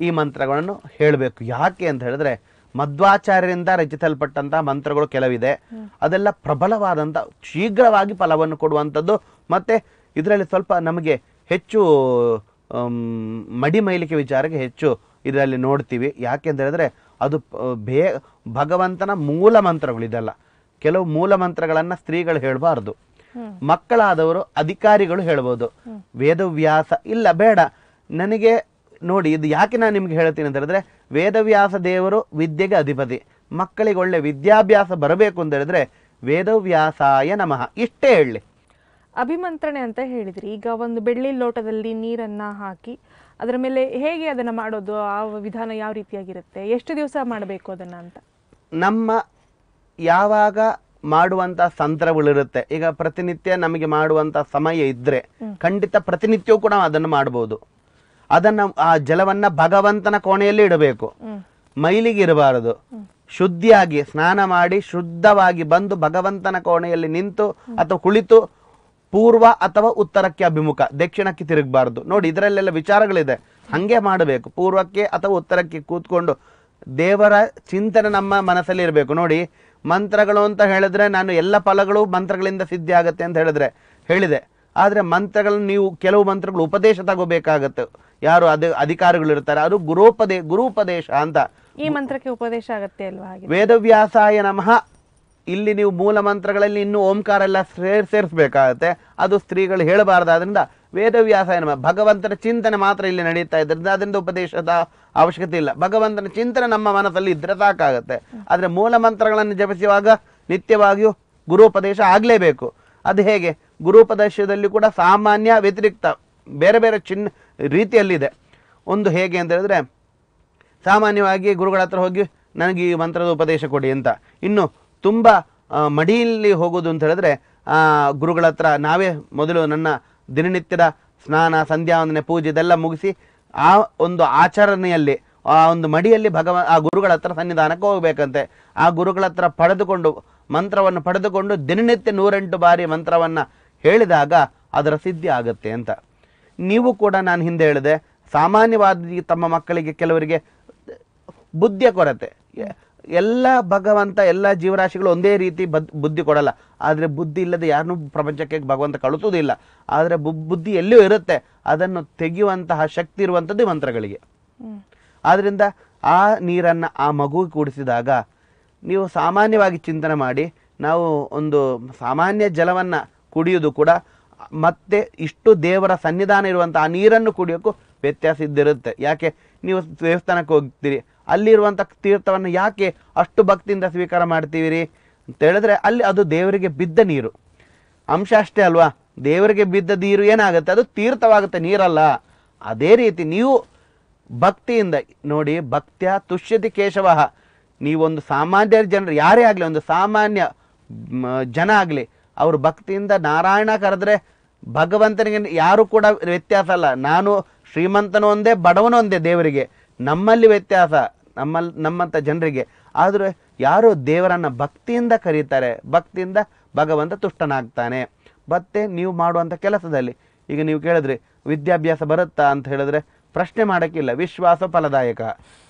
ಈ ಮಂತ್ರಗಳನ್ನು ಹೇಳಬೇಕು ಯಾಕೆ ಅಂತ ಹೇಳಿದ್ರೆ ಮಧ್ವಾಚಾರ್ಯರಿಂದ ರಚಿಸಲ್ಪಟ್ಟಂತಹ ಮಂತ್ರಗಳು ಕೆಲವಿದೆ ಅದೆಲ್ಲ ಪ್ರಬಲವಾದಂತ ಶೀಘ್ರವಾಗಿ ಫಲವನ್ನು ಕೊಡುವಂಥದ್ದು ಮತ್ತೆ ಇದರಲ್ಲಿ ಸ್ವಲ್ಪ ನಮಗೆ ಹೆಚ್ಚು ಮಡಿ ವಿಚಾರಕ್ಕೆ ಹೆಚ್ಚು ಇದರಲ್ಲಿ ನೋಡ್ತೀವಿ ಯಾಕೆಂತೇಳಿದ್ರೆ ಅದು ಬೇ ಭಗವಂತನ ಮೂಲ ಮಂತ್ರಗಳು ಇದೆಲ್ಲ ಕೆಲವು ಮೂಲ ಮಂತ್ರಗಳನ್ನು ಸ್ತ್ರೀಗಳು ಹೇಳಬಾರ್ದು ಮಕ್ಕಳಾದವರು ಅಧಿಕಾರಿಗಳು ಹೇಳ್ಬೋದು ವೇದವ್ಯಾಸ ಇಲ್ಲ ಬೇಡ ನನಗೆ ನೋಡಿ ಇದು ಯಾಕೆ ನಾನು ನಿಮ್ಗೆ ಹೇಳ್ತೀನಿ ಅಂತ ಹೇಳಿದ್ರೆ ವೇದವ್ಯಾಸ ದೇವರು ವಿದ್ಯೆಗೆ ಅಧಿಪತಿ ಮಕ್ಕಳಿಗೆ ಒಳ್ಳೆ ವಿದ್ಯಾಭ್ಯಾಸ ಬರಬೇಕು ಅಂತ ಹೇಳಿದ್ರೆ ವೇದವ್ಯಾಸಾಯ ನಮಃ ಇಷ್ಟೇ ಹೇಳಿ ಅಭಿಮಂತ್ರಣೆ ಅಂತ ಹೇಳಿದ್ರಿ ಈಗ ಒಂದು ಬೆಳ್ಳಿ ಲೋಟದಲ್ಲಿ ನೀರನ್ನ ಹಾಕಿ ಅದರ ಮೇಲೆ ಹೇಗೆ ಅದನ್ನ ಮಾಡೋದು ಆ ವಿಧಾನ ಯಾವ ರೀತಿಯಾಗಿರುತ್ತೆ ಎಷ್ಟು ದಿವಸ ಮಾಡಬೇಕು ಅದನ್ನ ಅಂತ ನಮ್ಮ ಯಾವಾಗ ಮಾಡುವಂತ ಸಂತ್ರಗಳಿರುತ್ತೆ ಈಗ ಪ್ರತಿನಿತ್ಯ ನಮಗೆ ಮಾಡುವಂತ ಸಮಯ ಇದ್ರೆ ಖಂಡಿತ ಪ್ರತಿನಿತ್ಯವೂ ಕೂಡ ಅದನ್ನು ಮಾಡಬಹುದು ಅದನ್ನ ಆ ಜಲವನ್ನ ಭಗವಂತನ ಕೋಣೆಯಲ್ಲಿ ಇಡಬೇಕು ಇರಬಾರದು ಶುದ್ಧಿಯಾಗಿ ಸ್ನಾನ ಮಾಡಿ ಶುದ್ಧವಾಗಿ ಬಂದು ಭಗವಂತನ ಕೋಣೆಯಲ್ಲಿ ನಿಂತು ಅಥವಾ ಕುಳಿತು ಪೂರ್ವ ಅಥವಾ ಉತ್ತರಕ್ಕೆ ಅಭಿಮುಖ ದಕ್ಷಿಣಕ್ಕೆ ತಿರುಗಬಾರ್ದು ನೋಡಿ ಇದರಲ್ಲೆಲ್ಲ ವಿಚಾರಗಳಿದೆ ಹಾಗೆ ಮಾಡಬೇಕು ಪೂರ್ವಕ್ಕೆ ಅಥವಾ ಉತ್ತರಕ್ಕೆ ಕೂತ್ಕೊಂಡು ದೇವರ ಚಿಂತನೆ ನಮ್ಮ ಮನಸ್ಸಲ್ಲಿ ಇರಬೇಕು ನೋಡಿ ಮಂತ್ರಗಳು ಅಂತ ಹೇಳಿದ್ರೆ ನಾನು ಎಲ್ಲ ಫಲಗಳು ಮಂತ್ರಗಳಿಂದ ಸಿದ್ಧಿ ಆಗುತ್ತೆ ಅಂತ ಹೇಳಿದ್ರೆ ಹೇಳಿದೆ ಆದರೆ ಮಂತ್ರಗಳನ್ನು ನೀವು ಕೆಲವು ಮಂತ್ರಗಳು ಉಪದೇಶ ತಗೋಬೇಕಾಗತ್ತೆ ಯಾರು ಅದ ಅಧಿಕಾರಿಗಳು ಇರ್ತಾರೆ ಅದು ಗುರುಪದೇ ಗುರುಪದೇಶ ಅಂತ ಈ ಮಂತ್ರಕ್ಕೆ ಉಪದೇಶ ಆಗುತ್ತೆ ಅಲ್ವಾ ವೇದವ್ಯಾಸಾಯ ನಮಃ ಇಲ್ಲಿ ನೀವು ಮೂಲ ಮಂತ್ರಗಳಲ್ಲಿ ಇನ್ನೂ ಓಂಕಾರ ಎಲ್ಲ ಸೇರ್ ಸೇರಿಸಬೇಕಾಗತ್ತೆ ಅದು ಸ್ತ್ರೀಗಳು ಹೇಳಬಾರ್ದಾದ್ರಿಂದ ವೇದವ್ಯಾಸ ಏನಮ್ಮ ಭಗವಂತನ ಚಿಂತನೆ ಮಾತ್ರ ಇಲ್ಲಿ ನಡೀತಾ ಇದ್ರಿಂದ ಅದರಿಂದ ಉಪದೇಶದ ಅವಶ್ಯಕತೆ ಇಲ್ಲ ಭಗವಂತನ ಚಿಂತನೆ ನಮ್ಮ ಮನಸ್ಸಲ್ಲಿ ಇದ್ರೆ ಸಾಕಾಗುತ್ತೆ ಆದರೆ ಮೂಲ ಮಂತ್ರಗಳನ್ನು ಜಪಿಸುವಾಗ ನಿತ್ಯವಾಗಿಯೂ ಗುರುಪದೇಶ ಆಗಲೇಬೇಕು ಅದು ಹೇಗೆ ಗುರುಪದೇಶದಲ್ಲಿ ಕೂಡ ಸಾಮಾನ್ಯ ವ್ಯತಿರಿಕ್ತ ಬೇರೆ ಬೇರೆ ಚಿನ್ನ ರೀತಿಯಲ್ಲಿದೆ ಒಂದು ಹೇಗೆ ಅಂತ ಹೇಳಿದ್ರೆ ಸಾಮಾನ್ಯವಾಗಿ ಗುರುಗಳ ಹತ್ರ ಹೋಗಿ ನನಗೆ ಈ ಮಂತ್ರದ ಉಪದೇಶ ಕೊಡಿ ಅಂತ ಇನ್ನು ತುಂಬ ಮಡಿಯಲ್ಲಿ ಹೋಗೋದು ಅಂತ ಹೇಳಿದ್ರೆ ಗುರುಗಳ ಹತ್ರ ನಾವೇ ಮೊದಲು ನನ್ನ ದಿನನಿತ್ಯದ ಸ್ನಾನ ಸಂಧ್ಯಾ ವಂದನೆ ಪೂಜೆ ಇದೆಲ್ಲ ಮುಗಿಸಿ ಆ ಒಂದು ಆಚರಣೆಯಲ್ಲಿ ಆ ಒಂದು ಮಡಿಯಲ್ಲಿ ಭಗವ ಆ ಗುರುಗಳ ಹತ್ರ ಸನ್ನಿಧಾನಕ್ಕೆ ಹೋಗಬೇಕಂತೆ ಆ ಗುರುಗಳ ಹತ್ರ ಪಡೆದುಕೊಂಡು ಮಂತ್ರವನ್ನು ಪಡೆದುಕೊಂಡು ದಿನನಿತ್ಯ ನೂರೆಂಟು ಬಾರಿ ಮಂತ್ರವನ್ನು ಹೇಳಿದಾಗ ಅದರ ಸಿದ್ಧಿ ಆಗುತ್ತೆ ಅಂತ ನೀವು ಕೂಡ ನಾನು ಹಿಂದೆ ಹೇಳಿದೆ ಸಾಮಾನ್ಯವಾದ ತಮ್ಮ ಮಕ್ಕಳಿಗೆ ಕೆಲವರಿಗೆ ಬುದ್ಧಿಯ ಕೊರತೆ ಎಲ್ಲ ಭಗವಂತ ಎಲ್ಲ ಜೀವರಾಶಿಗಳು ಒಂದೇ ರೀತಿ ಬದ್ ಬುದ್ಧಿ ಕೊಡಲ್ಲ ಆದರೆ ಬುದ್ಧಿ ಇಲ್ಲದೆ ಯಾರನ್ನೂ ಪ್ರಪಂಚಕ್ಕೆ ಭಗವಂತ ಕಳಿಸೋದಿಲ್ಲ ಆದರೆ ಬುದ್ಧಿ ಎಲ್ಲಿಯೂ ಇರುತ್ತೆ ಅದನ್ನು ತೆಗೆಯುವಂತಹ ಶಕ್ತಿ ಇರುವಂಥದ್ದು ಮಂತ್ರಗಳಿಗೆ ಆದ್ದರಿಂದ ಆ ನೀರನ್ನು ಆ ಮಗು ಕೂಡಿಸಿದಾಗ ನೀವು ಸಾಮಾನ್ಯವಾಗಿ ಚಿಂತನೆ ಮಾಡಿ ನಾವು ಒಂದು ಸಾಮಾನ್ಯ ಜಲವನ್ನು ಕುಡಿಯೋದು ಕೂಡ ಮತ್ತೆ ಇಷ್ಟು ದೇವರ ಸನ್ನಿಧಾನ ಇರುವಂಥ ಆ ನೀರನ್ನು ಕುಡಿಯೋಕ್ಕೂ ವ್ಯತ್ಯಾಸ ಇದ್ದಿರುತ್ತೆ ಯಾಕೆ ನೀವು ದೇವಸ್ಥಾನಕ್ಕೆ ಹೋಗ್ತೀರಿ ಅಲ್ಲಿರುವಂಥ ತೀರ್ಥವನ್ನು ಯಾಕೆ ಅಷ್ಟು ಭಕ್ತಿಯಿಂದ ಸ್ವೀಕಾರ ಮಾಡ್ತೀವಿ ರೀ ಅಂತ ಹೇಳಿದ್ರೆ ಅಲ್ಲಿ ಅದು ದೇವರಿಗೆ ಬಿದ್ದ ನೀರು ಅಂಶ ಅಷ್ಟೇ ಅಲ್ವಾ ದೇವರಿಗೆ ಬಿದ್ದ ನೀರು ಏನಾಗುತ್ತೆ ಅದು ತೀರ್ಥವಾಗುತ್ತೆ ನೀರಲ್ಲ ಅದೇ ರೀತಿ ನೀವು ಭಕ್ತಿಯಿಂದ ನೋಡಿ ಭಕ್ತಿಯ ತುಷ್ಯತಿ ಕೇಶವ ನೀವೊಂದು ಸಾಮಾನ್ಯ ಜನರು ಯಾರೇ ಆಗಲಿ ಒಂದು ಸಾಮಾನ್ಯ ಜನ ಆಗಲಿ ಅವರು ಭಕ್ತಿಯಿಂದ ನಾರಾಯಣ ಕರೆದ್ರೆ ಭಗವಂತನಿಗೆ ಯಾರು ಕೂಡ ವ್ಯತ್ಯಾಸ ಅಲ್ಲ ನಾನು ಶ್ರೀಮಂತನೊಂದೇ ಒಂದೇ ಒಂದೇ ದೇವರಿಗೆ ನಮ್ಮಲ್ಲಿ ವ್ಯತ್ಯಾಸ ನಮ್ಮಲ್ಲಿ ನಮ್ಮಂಥ ಜನರಿಗೆ ಆದರೂ ಯಾರು ದೇವರನ್ನು ಭಕ್ತಿಯಿಂದ ಕರೀತಾರೆ ಭಕ್ತಿಯಿಂದ ಭಗವಂತ ತುಷ್ಟನಾಗ್ತಾನೆ ಮತ್ತೆ ನೀವು ಮಾಡುವಂಥ ಕೆಲಸದಲ್ಲಿ ಈಗ ನೀವು ಕೇಳಿದ್ರಿ ವಿದ್ಯಾಭ್ಯಾಸ ಬರುತ್ತಾ ಅಂತ ಹೇಳಿದ್ರೆ ಪ್ರಶ್ನೆ ಮಾಡೋಕ್ಕಿಲ್ಲ ವಿಶ್ವಾಸ ಫಲದಾಯಕ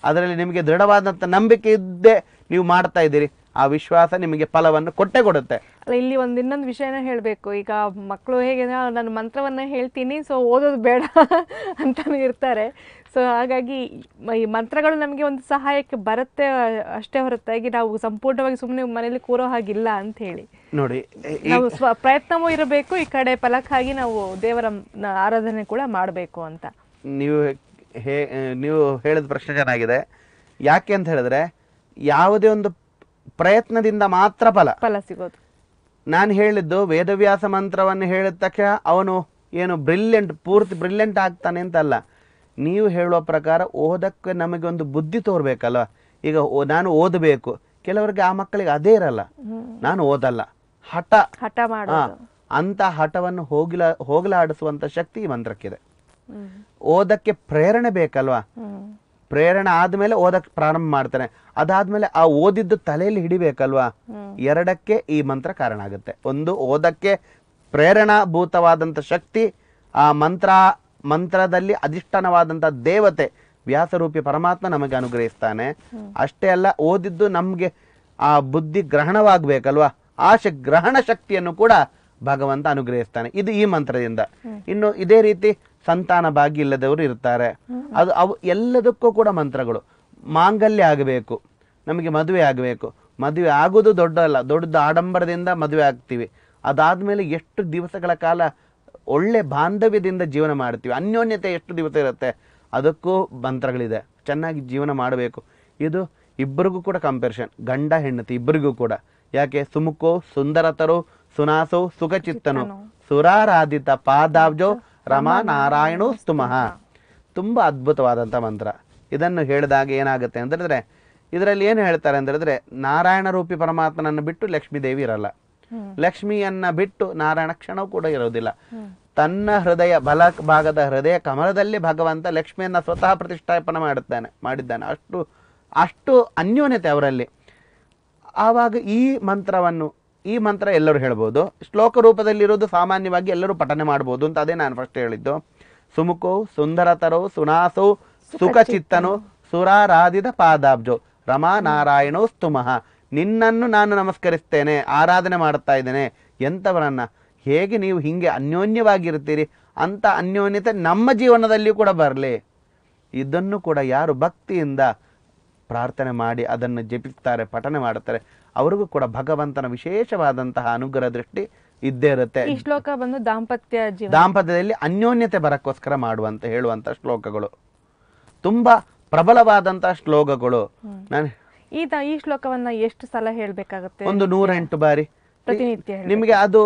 ಅದರಲ್ಲಿ ನಿಮಗೆ ದೃಢವಾದಂಥ ನಂಬಿಕೆ ಇದ್ದೇ ನೀವು ಮಾಡ್ತಾ ಇದ್ದೀರಿ ಆ ವಿಶ್ವಾಸ ನಿಮಗೆ ಫಲವನ್ನು ಕೊಟ್ಟೆ ಕೊಡುತ್ತೆ ಅಲ್ಲ ಇಲ್ಲಿ ಒಂದು ಇನ್ನೊಂದು ವಿಷಯನ ಹೇಳಬೇಕು ಈಗ ಮಕ್ಕಳು ಹೇಗೆ ನಾನು ಮಂತ್ರವನ್ನ ಹೇಳ್ತೀನಿ ಸೊ ಓದೋದು ಬೇಡ ಅಂತಲೂ ಇರ್ತಾರೆ ಸೊ ಹಾಗಾಗಿ ಈ ಮಂತ್ರಗಳು ನಮಗೆ ಒಂದು ಸಹಾಯಕ್ಕೆ ಬರುತ್ತೆ ಅಷ್ಟೇ ಹೊರತಾಗಿ ನಾವು ಸಂಪೂರ್ಣವಾಗಿ ಸುಮ್ಮನೆ ಮನೇಲಿ ಕೂರೋ ಹಾಗಿಲ್ಲ ಅಂತ ಹೇಳಿ ನೋಡಿ ನಾವು ಸ್ವ ಪ್ರಯತ್ನವೂ ಇರಬೇಕು ಈ ಕಡೆ ಫಲಕ್ಕಾಗಿ ನಾವು ದೇವರ ಆರಾಧನೆ ಕೂಡ ಮಾಡಬೇಕು ಅಂತ ನೀವು ಹೇ ನೀವು ಹೇಳಿದ ಪ್ರಶ್ನೆ ಚೆನ್ನಾಗಿದೆ ಯಾಕೆ ಅಂತ ಹೇಳಿದ್ರೆ ಯಾವುದೇ ಒಂದು ಪ್ರಯತ್ನದಿಂದ ಮಾತ್ರ ಫಲ ಫಲ ಸಿಗೋದು ನಾನು ಹೇಳಿದ್ದು ವೇದವ್ಯಾಸ ಮಂತ್ರವನ್ನು ಹೇಳಿದ ತಕ್ಷಣ ಅವನು ಏನು ಬ್ರಿಲಿಯಂಟ್ ಪೂರ್ತಿ ಬ್ರಿಲಿಯಂಟ್ ಆಗ್ತಾನೆ ಅಂತ ಅಲ್ಲ ನೀವು ಹೇಳುವ ಪ್ರಕಾರ ಓದಕ್ಕೆ ನಮಗೆ ಒಂದು ಬುದ್ಧಿ ತೋರ್ಬೇಕಲ್ವ ಈಗ ನಾನು ಓದಬೇಕು ಕೆಲವರಿಗೆ ಆ ಮಕ್ಕಳಿಗೆ ಅದೇ ಇರಲ್ಲ ನಾನು ಓದಲ್ಲ ಹಠ ಹಠ ಅಂತ ಹಠವನ್ನು ಹೋಗಿಲ ಹೋಗಲಾಡಿಸುವಂತ ಶಕ್ತಿ ಈ ಮಂತ್ರಕ್ಕಿದೆ ಓದಕ್ಕೆ ಪ್ರೇರಣೆ ಬೇಕಲ್ವಾ ಪ್ರೇರಣೆ ಆದಮೇಲೆ ಓದಕ್ಕೆ ಪ್ರಾರಂಭ ಮಾಡ್ತಾನೆ ಅದಾದ್ಮೇಲೆ ಆ ಓದಿದ್ದು ತಲೆಯಲ್ಲಿ ಹಿಡಿಬೇಕಲ್ವಾ ಎರಡಕ್ಕೆ ಈ ಮಂತ್ರ ಕಾರಣ ಆಗುತ್ತೆ ಒಂದು ಓದಕ್ಕೆ ಪ್ರೇರಣಾಭೂತವಾದಂಥ ಶಕ್ತಿ ಆ ಮಂತ್ರ ಮಂತ್ರದಲ್ಲಿ ಅಧಿಷ್ಠಾನವಾದಂಥ ದೇವತೆ ವ್ಯಾಸರೂಪಿ ಪರಮಾತ್ಮ ನಮಗೆ ಅನುಗ್ರಹಿಸ್ತಾನೆ ಅಷ್ಟೇ ಅಲ್ಲ ಓದಿದ್ದು ನಮಗೆ ಆ ಬುದ್ಧಿ ಗ್ರಹಣವಾಗಬೇಕಲ್ವಾ ಆ ಶಕ್ ಗ್ರಹಣ ಶಕ್ತಿಯನ್ನು ಕೂಡ ಭಗವಂತ ಅನುಗ್ರಹಿಸ್ತಾನೆ ಇದು ಈ ಮಂತ್ರದಿಂದ ಇನ್ನು ಇದೇ ರೀತಿ ಸಂತಾನ ಭಾಗ್ಯ ಇಲ್ಲದವರು ಇರ್ತಾರೆ ಅದು ಅವು ಎಲ್ಲದಕ್ಕೂ ಕೂಡ ಮಂತ್ರಗಳು ಮಾಂಗಲ್ಯ ಆಗಬೇಕು ನಮಗೆ ಮದುವೆ ಆಗಬೇಕು ಮದುವೆ ಆಗೋದು ಅಲ್ಲ ದೊಡ್ಡದು ಆಡಂಬರದಿಂದ ಮದುವೆ ಆಗ್ತೀವಿ ಅದಾದ ಮೇಲೆ ಎಷ್ಟು ದಿವಸಗಳ ಕಾಲ ಒಳ್ಳೆ ಬಾಂಧವ್ಯದಿಂದ ಜೀವನ ಮಾಡ್ತೀವಿ ಅನ್ಯೋನ್ಯತೆ ಎಷ್ಟು ದಿವಸ ಇರುತ್ತೆ ಅದಕ್ಕೂ ಮಂತ್ರಗಳಿದೆ ಚೆನ್ನಾಗಿ ಜೀವನ ಮಾಡಬೇಕು ಇದು ಇಬ್ಬರಿಗೂ ಕೂಡ ಕಂಪೇರಿಷನ್ ಗಂಡ ಹೆಂಡತಿ ಇಬ್ಬರಿಗೂ ಕೂಡ ಯಾಕೆ ಸುಮುಖೋ ಸುಂದರತರೋ ಸುನಾಸೋ ಸುಖಚಿತ್ತನೋ ಸುರಾರಾಧಿತ ಪಾದಾಬ್ಜೋ ರಮಾ ನಾರಾಯಣೋ ಸ್ತುಮಃ ತುಂಬ ಅದ್ಭುತವಾದಂಥ ಮಂತ್ರ ಇದನ್ನು ಹೇಳಿದಾಗ ಏನಾಗುತ್ತೆ ಅಂತಂದರೆ ಇದರಲ್ಲಿ ಏನು ಹೇಳ್ತಾರೆ ಹೇಳಿದ್ರೆ ನಾರಾಯಣ ರೂಪಿ ಪರಮಾತ್ಮನನ್ನು ಬಿಟ್ಟು ಲಕ್ಷ್ಮೀ ದೇವಿ ಇರಲ್ಲ ಲಕ್ಷ್ಮಿಯನ್ನು ಬಿಟ್ಟು ನಾರಾಯಣ ಕ್ಷಣವೂ ಕೂಡ ಇರೋದಿಲ್ಲ ತನ್ನ ಹೃದಯ ಬಲ ಭಾಗದ ಹೃದಯ ಕಮಲದಲ್ಲಿ ಭಗವಂತ ಲಕ್ಷ್ಮಿಯನ್ನು ಸ್ವತಃ ಪ್ರತಿಷ್ಠಾಪನೆ ಮಾಡುತ್ತಾನೆ ಮಾಡಿದ್ದಾನೆ ಅಷ್ಟು ಅಷ್ಟು ಅನ್ಯೋನ್ಯತೆ ಅವರಲ್ಲಿ ಆವಾಗ ಈ ಮಂತ್ರವನ್ನು ಈ ಮಂತ್ರ ಎಲ್ಲರೂ ಹೇಳ್ಬೋದು ಶ್ಲೋಕ ರೂಪದಲ್ಲಿರೋದು ಸಾಮಾನ್ಯವಾಗಿ ಎಲ್ಲರೂ ಪಠನೆ ಮಾಡ್ಬೋದು ಅಂತ ಅದೇ ನಾನು ಫಸ್ಟ್ ಹೇಳಿದ್ದು ಸುಮುಕು ಸುಂದರತರೋ ಸುನಾಸೋ ಸುಖಚಿತ್ತನೋ ಸುರಾರಾಧಿತ ಪಾದಾಬ್ಜೋ ರಮಾ ನಾರಾಯಣೋ ಸ್ತುಮಃ ನಿನ್ನನ್ನು ನಾನು ನಮಸ್ಕರಿಸ್ತೇನೆ ಆರಾಧನೆ ಮಾಡುತ್ತಾ ಇದ್ದೇನೆ ಎಂಥವರನ್ನು ಹೇಗೆ ನೀವು ಹಿಂಗೆ ಅನ್ಯೋನ್ಯವಾಗಿರ್ತೀರಿ ಅಂಥ ಅನ್ಯೋನ್ಯತೆ ನಮ್ಮ ಜೀವನದಲ್ಲಿಯೂ ಕೂಡ ಬರಲಿ ಇದನ್ನು ಕೂಡ ಯಾರು ಭಕ್ತಿಯಿಂದ ಪ್ರಾರ್ಥನೆ ಮಾಡಿ ಅದನ್ನು ಜಪಿಸ್ತಾರೆ ಪಠನೆ ಮಾಡುತ್ತಾರೆ ಅವ್ರಿಗೂ ಕೂಡ ಭಗವಂತನ ವಿಶೇಷವಾದಂತಹ ಅನುಗ್ರಹ ದೃಷ್ಟಿ ಇದ್ದೇ ಇರುತ್ತೆ ಈ ಶ್ಲೋಕ ಬಂದು ದಾಂಪತ್ಯ ದಾಂಪತ್ಯದಲ್ಲಿ ಅನ್ಯೋನ್ಯತೆ ಬರಕ್ಕೋಸ್ಕರ ಮಾಡುವಂತ ಹೇಳುವಂತ ಶ್ಲೋಕಗಳು ತುಂಬಾ ಪ್ರಬಲವಾದಂತಹ ಶ್ಲೋಕಗಳು ನಾನು ಈ ಈ ಶ್ಲೋಕವನ್ನ ಎಷ್ಟು ಸಲ ಹೇಳಬೇಕಾಗುತ್ತೆ ಒಂದು ನೂರೆಂಟು ಬಾರಿ ಪ್ರತಿನಿತ್ಯ ನಿಮಗೆ ಅದು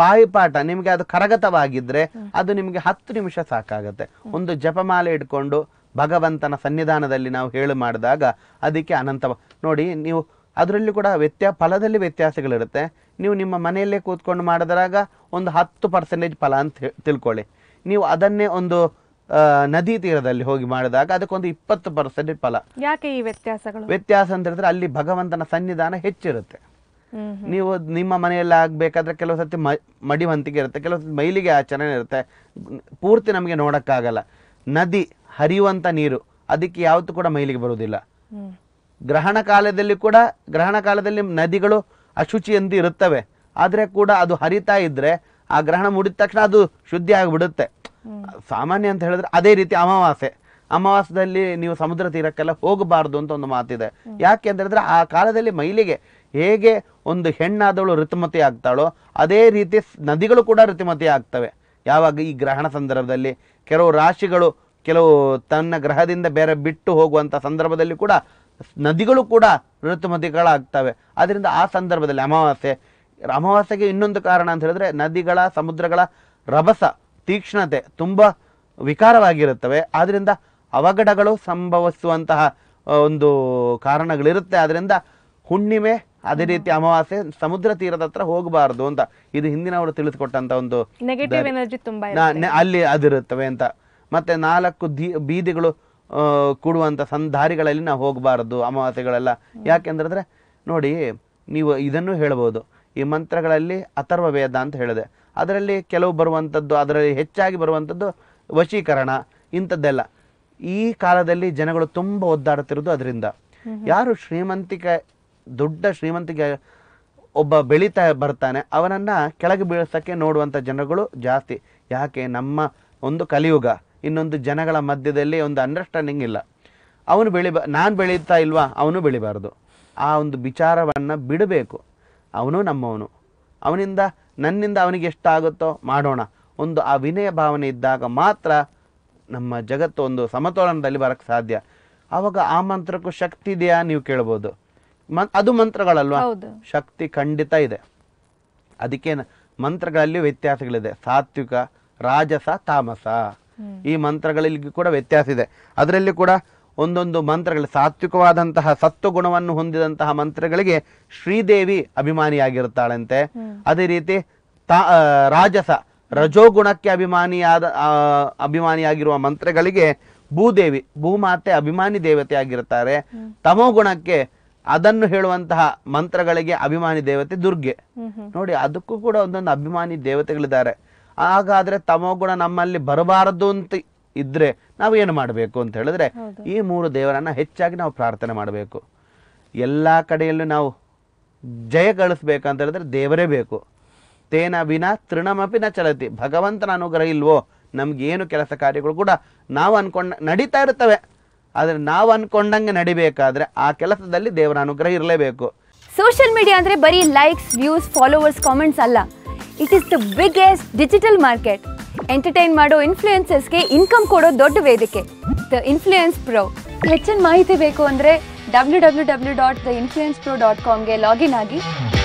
ಬಾಯಿಪಾಠ ನಿಮಗೆ ಅದು ಕರಗತವಾಗಿದ್ರೆ ಅದು ನಿಮಗೆ ಹತ್ತು ನಿಮಿಷ ಸಾಕಾಗತ್ತೆ ಒಂದು ಜಪಮಾಲೆ ಇಟ್ಕೊಂಡು ಭಗವಂತನ ಸನ್ನಿಧಾನದಲ್ಲಿ ನಾವು ಹೇಳು ಮಾಡಿದಾಗ ಅದಕ್ಕೆ ಅನಂತ ನೋಡಿ ನೀವು ಅದರಲ್ಲಿ ಕೂಡ ವ್ಯತ್ಯಾ ಫಲದಲ್ಲಿ ವ್ಯತ್ಯಾಸಗಳಿರುತ್ತೆ ನೀವು ನಿಮ್ಮ ಮನೆಯಲ್ಲೇ ಕೂತ್ಕೊಂಡು ಮಾಡಿದ್ರಾಗ ಒಂದು ಹತ್ತು ಪರ್ಸೆಂಟೇಜ್ ಫಲ ಅಂತ ತಿಳ್ಕೊಳ್ಳಿ ನೀವು ಅದನ್ನೇ ಒಂದು ನದಿ ತೀರದಲ್ಲಿ ಹೋಗಿ ಮಾಡಿದಾಗ ಅದಕ್ಕೊಂದು ಇಪ್ಪತ್ತು ಪರ್ಸೆಂಟೇಜ್ ಫಲ ಯಾಕೆ ಈ ವ್ಯತ್ಯಾಸಗಳು ವ್ಯತ್ಯಾಸ ಅಂತ ಹೇಳಿದ್ರೆ ಅಲ್ಲಿ ಭಗವಂತನ ಸನ್ನಿಧಾನ ಹೆಚ್ಚಿರುತ್ತೆ ನೀವು ನಿಮ್ಮ ಮನೆಯಲ್ಲಿ ಆಗ್ಬೇಕಾದ್ರೆ ಕೆಲವು ಸರ್ತಿ ಮಡಿವಂತಿಗೆ ಇರುತ್ತೆ ಕೆಲವು ಸರ್ತಿ ಮೈಲಿಗೆ ಆಚರಣೆ ಇರುತ್ತೆ ಪೂರ್ತಿ ನಮಗೆ ನೋಡೋಕ್ಕಾಗಲ್ಲ ನದಿ ಹರಿಯುವಂಥ ನೀರು ಅದಕ್ಕೆ ಯಾವತ್ತೂ ಕೂಡ ಮೈಲಿಗೆ ಬರುವುದಿಲ್ಲ ಗ್ರಹಣ ಕಾಲದಲ್ಲಿ ಕೂಡ ಗ್ರಹಣ ಕಾಲದಲ್ಲಿ ನದಿಗಳು ಎಂದು ಇರುತ್ತವೆ ಆದರೆ ಕೂಡ ಅದು ಹರಿತಾ ಇದ್ದರೆ ಆ ಗ್ರಹಣ ಮುಡಿದ ತಕ್ಷಣ ಅದು ಶುದ್ಧಿ ಆಗಿಬಿಡುತ್ತೆ ಸಾಮಾನ್ಯ ಅಂತ ಹೇಳಿದ್ರೆ ಅದೇ ರೀತಿ ಅಮಾವಾಸ್ಯೆ ಅಮಾವಾಸ್ಯದಲ್ಲಿ ನೀವು ಸಮುದ್ರ ತೀರಕ್ಕೆಲ್ಲ ಹೋಗಬಾರ್ದು ಅಂತ ಒಂದು ಮಾತಿದೆ ಯಾಕೆ ಅಂತ ಹೇಳಿದ್ರೆ ಆ ಕಾಲದಲ್ಲಿ ಮೈಲಿಗೆ ಹೇಗೆ ಒಂದು ಹೆಣ್ಣಾದವಳು ಋತುಮತಿ ಆಗ್ತಾಳೋ ಅದೇ ರೀತಿ ನದಿಗಳು ಕೂಡ ಋತುಮತಿ ಆಗ್ತವೆ ಯಾವಾಗ ಈ ಗ್ರಹಣ ಸಂದರ್ಭದಲ್ಲಿ ಕೆಲವು ರಾಶಿಗಳು ಕೆಲವು ತನ್ನ ಗ್ರಹದಿಂದ ಬೇರೆ ಬಿಟ್ಟು ಹೋಗುವಂಥ ಸಂದರ್ಭದಲ್ಲಿ ಕೂಡ ನದಿಗಳು ಕೂಡ ಋತುಮತಿಗಳಾಗ್ತವೆ ಆದ್ರಿಂದ ಆ ಸಂದರ್ಭದಲ್ಲಿ ಅಮಾವಾಸ್ಯೆ ಅಮಾವಾಸ್ಯೆಗೆ ಇನ್ನೊಂದು ಕಾರಣ ಅಂತ ಹೇಳಿದ್ರೆ ನದಿಗಳ ಸಮುದ್ರಗಳ ರಭಸ ತೀಕ್ಷ್ಣತೆ ತುಂಬ ವಿಕಾರವಾಗಿರುತ್ತವೆ ಆದ್ರಿಂದ ಅವಘಡಗಳು ಸಂಭವಿಸುವಂತಹ ಒಂದು ಕಾರಣಗಳಿರುತ್ತೆ ಆದ್ರಿಂದ ಹುಣ್ಣಿಮೆ ಅದೇ ರೀತಿ ಅಮಾವಾಸ್ಯೆ ಸಮುದ್ರ ತೀರದ ಹತ್ರ ಹೋಗಬಾರದು ಅಂತ ಇದು ಹಿಂದಿನವರು ತಿಳಿಸಿಕೊಟ್ಟಂತ ಒಂದು ನೆಗೆಟಿವ್ ಎನರ್ಜಿ ತುಂಬಾ ಅಲ್ಲಿ ಅದಿರುತ್ತವೆ ಅಂತ ಮತ್ತೆ ನಾಲ್ಕು ಬೀದಿಗಳು ಕೊಡುವಂಥ ಸಂಧಾರಿಗಳಲ್ಲಿ ನಾವು ಹೋಗಬಾರ್ದು ಅಮಾವಾಸ್ಯೆಗಳೆಲ್ಲ ಯಾಕೆಂದ್ರೆ ನೋಡಿ ನೀವು ಇದನ್ನು ಹೇಳ್ಬೋದು ಈ ಮಂತ್ರಗಳಲ್ಲಿ ಅಥರ್ವ ವೇದ ಅಂತ ಹೇಳಿದೆ ಅದರಲ್ಲಿ ಕೆಲವು ಬರುವಂಥದ್ದು ಅದರಲ್ಲಿ ಹೆಚ್ಚಾಗಿ ಬರುವಂಥದ್ದು ವಶೀಕರಣ ಇಂಥದ್ದೆಲ್ಲ ಈ ಕಾಲದಲ್ಲಿ ಜನಗಳು ತುಂಬ ಒದ್ದಾಡ್ತಿರೋದು ಅದರಿಂದ ಯಾರು ಶ್ರೀಮಂತಿಕೆ ದೊಡ್ಡ ಶ್ರೀಮಂತಿಕೆ ಒಬ್ಬ ಬೆಳೀತಾ ಬರ್ತಾನೆ ಅವನನ್ನು ಕೆಳಗೆ ಬೀಳಿಸೋಕ್ಕೆ ನೋಡುವಂಥ ಜನಗಳು ಜಾಸ್ತಿ ಯಾಕೆ ನಮ್ಮ ಒಂದು ಕಲಿಯುಗ ಇನ್ನೊಂದು ಜನಗಳ ಮಧ್ಯದಲ್ಲಿ ಒಂದು ಅಂಡರ್ಸ್ಟ್ಯಾಂಡಿಂಗ್ ಇಲ್ಲ ಅವನು ಬೆಳಿಬ ನಾನು ಬೆಳೀತಾ ಇಲ್ವಾ ಅವನು ಬೆಳಿಬಾರ್ದು ಆ ಒಂದು ವಿಚಾರವನ್ನು ಬಿಡಬೇಕು ಅವನು ನಮ್ಮವನು ಅವನಿಂದ ನನ್ನಿಂದ ಅವನಿಗೆ ಎಷ್ಟಾಗುತ್ತೋ ಮಾಡೋಣ ಒಂದು ಆ ವಿನಯ ಭಾವನೆ ಇದ್ದಾಗ ಮಾತ್ರ ನಮ್ಮ ಜಗತ್ತು ಒಂದು ಸಮತೋಲನದಲ್ಲಿ ಬರೋಕ್ಕೆ ಸಾಧ್ಯ ಆವಾಗ ಆ ಮಂತ್ರಕ್ಕೂ ಶಕ್ತಿ ಇದೆಯಾ ನೀವು ಕೇಳ್ಬೋದು ಮಂತ್ ಅದು ಮಂತ್ರಗಳಲ್ವಾ ಶಕ್ತಿ ಖಂಡಿತ ಇದೆ ಅದಕ್ಕೆ ಮಂತ್ರಗಳಲ್ಲಿ ವ್ಯತ್ಯಾಸಗಳಿದೆ ಸಾತ್ವಿಕ ರಾಜಸ ತಾಮಸ ಈ ಮಂತ್ರಗಳಲ್ಲಿ ಕೂಡ ವ್ಯತ್ಯಾಸ ಇದೆ ಅದರಲ್ಲಿ ಕೂಡ ಒಂದೊಂದು ಮಂತ್ರಗಳು ಸಾತ್ವಿಕವಾದಂತಹ ಸತ್ತು ಗುಣವನ್ನು ಹೊಂದಿದಂತಹ ಮಂತ್ರಗಳಿಗೆ ಶ್ರೀದೇವಿ ಅಭಿಮಾನಿಯಾಗಿರುತ್ತಾಳಂತೆ ಅದೇ ರೀತಿ ತಾ ರಾಜಸ ರಜೋಗುಣಕ್ಕೆ ಅಭಿಮಾನಿಯಾದ ಅಭಿಮಾನಿಯಾಗಿರುವ ಮಂತ್ರಗಳಿಗೆ ಭೂದೇವಿ ಭೂಮಾತೆ ಅಭಿಮಾನಿ ದೇವತೆ ಆಗಿರುತ್ತಾರೆ ತಮೋ ಗುಣಕ್ಕೆ ಅದನ್ನು ಹೇಳುವಂತಹ ಮಂತ್ರಗಳಿಗೆ ಅಭಿಮಾನಿ ದೇವತೆ ದುರ್ಗೆ ನೋಡಿ ಅದಕ್ಕೂ ಕೂಡ ಒಂದೊಂದು ಅಭಿಮಾನಿ ದೇವತೆಗಳಿದ್ದಾರೆ ಹಾಗಾದರೆ ತಮೋಗುಣ ನಮ್ಮಲ್ಲಿ ಬರಬಾರದು ಅಂತ ಇದ್ರೆ ನಾವು ಏನು ಮಾಡಬೇಕು ಅಂತ ಹೇಳಿದ್ರೆ ಈ ಮೂರು ದೇವರನ್ನ ಹೆಚ್ಚಾಗಿ ನಾವು ಪ್ರಾರ್ಥನೆ ಮಾಡಬೇಕು ಎಲ್ಲ ಕಡೆಯಲ್ಲೂ ನಾವು ಜಯ ಗಳಿಸ್ಬೇಕಂತ ಹೇಳಿದ್ರೆ ದೇವರೇ ಬೇಕು ತೇನ ವಿನ ತೃಣಮಪಿನ ಚಲತಿ ಭಗವಂತನ ಅನುಗ್ರಹ ಇಲ್ವೋ ನಮಗೇನು ಕೆಲಸ ಕಾರ್ಯಗಳು ಕೂಡ ನಾವು ಅನ್ಕೊಂಡ ನಡೀತಾ ಇರ್ತವೆ ಆದರೆ ನಾವು ಅನ್ಕೊಂಡಂಗೆ ನಡಿಬೇಕಾದ್ರೆ ಆ ಕೆಲಸದಲ್ಲಿ ದೇವರ ಅನುಗ್ರಹ ಇರಲೇಬೇಕು ಸೋಷಿಯಲ್ ಮೀಡಿಯಾ ಅಂದರೆ ಬರೀ ಲೈಕ್ಸ್ ವ್ಯೂಸ್ ಫಾಲೋವರ್ಸ್ ಕಾಮೆಂಟ್ಸ್ ಅಲ್ಲ it is the biggest digital market entertain ಮಾಡೋ ಇನ್ಫ್ಲೂಯೆನ್ಸರ್ಸ್ಗೆ ಇನ್ಕಮ್ ಕೊಡೋ ದೊಡ್ಡ ವೇದಿಕೆ ದ ಇನ್ಫ್ಲೂಯೆನ್ಸ್ ಪ್ರೊ ಹೆಚ್ಚಿನ ಮಾಹಿತಿ ಬೇಕು ಅಂದರೆ W W W dot the influence pro dot ಕಾಮ್ಗೆ ಲಾಗಿನ್ ಆಗಿ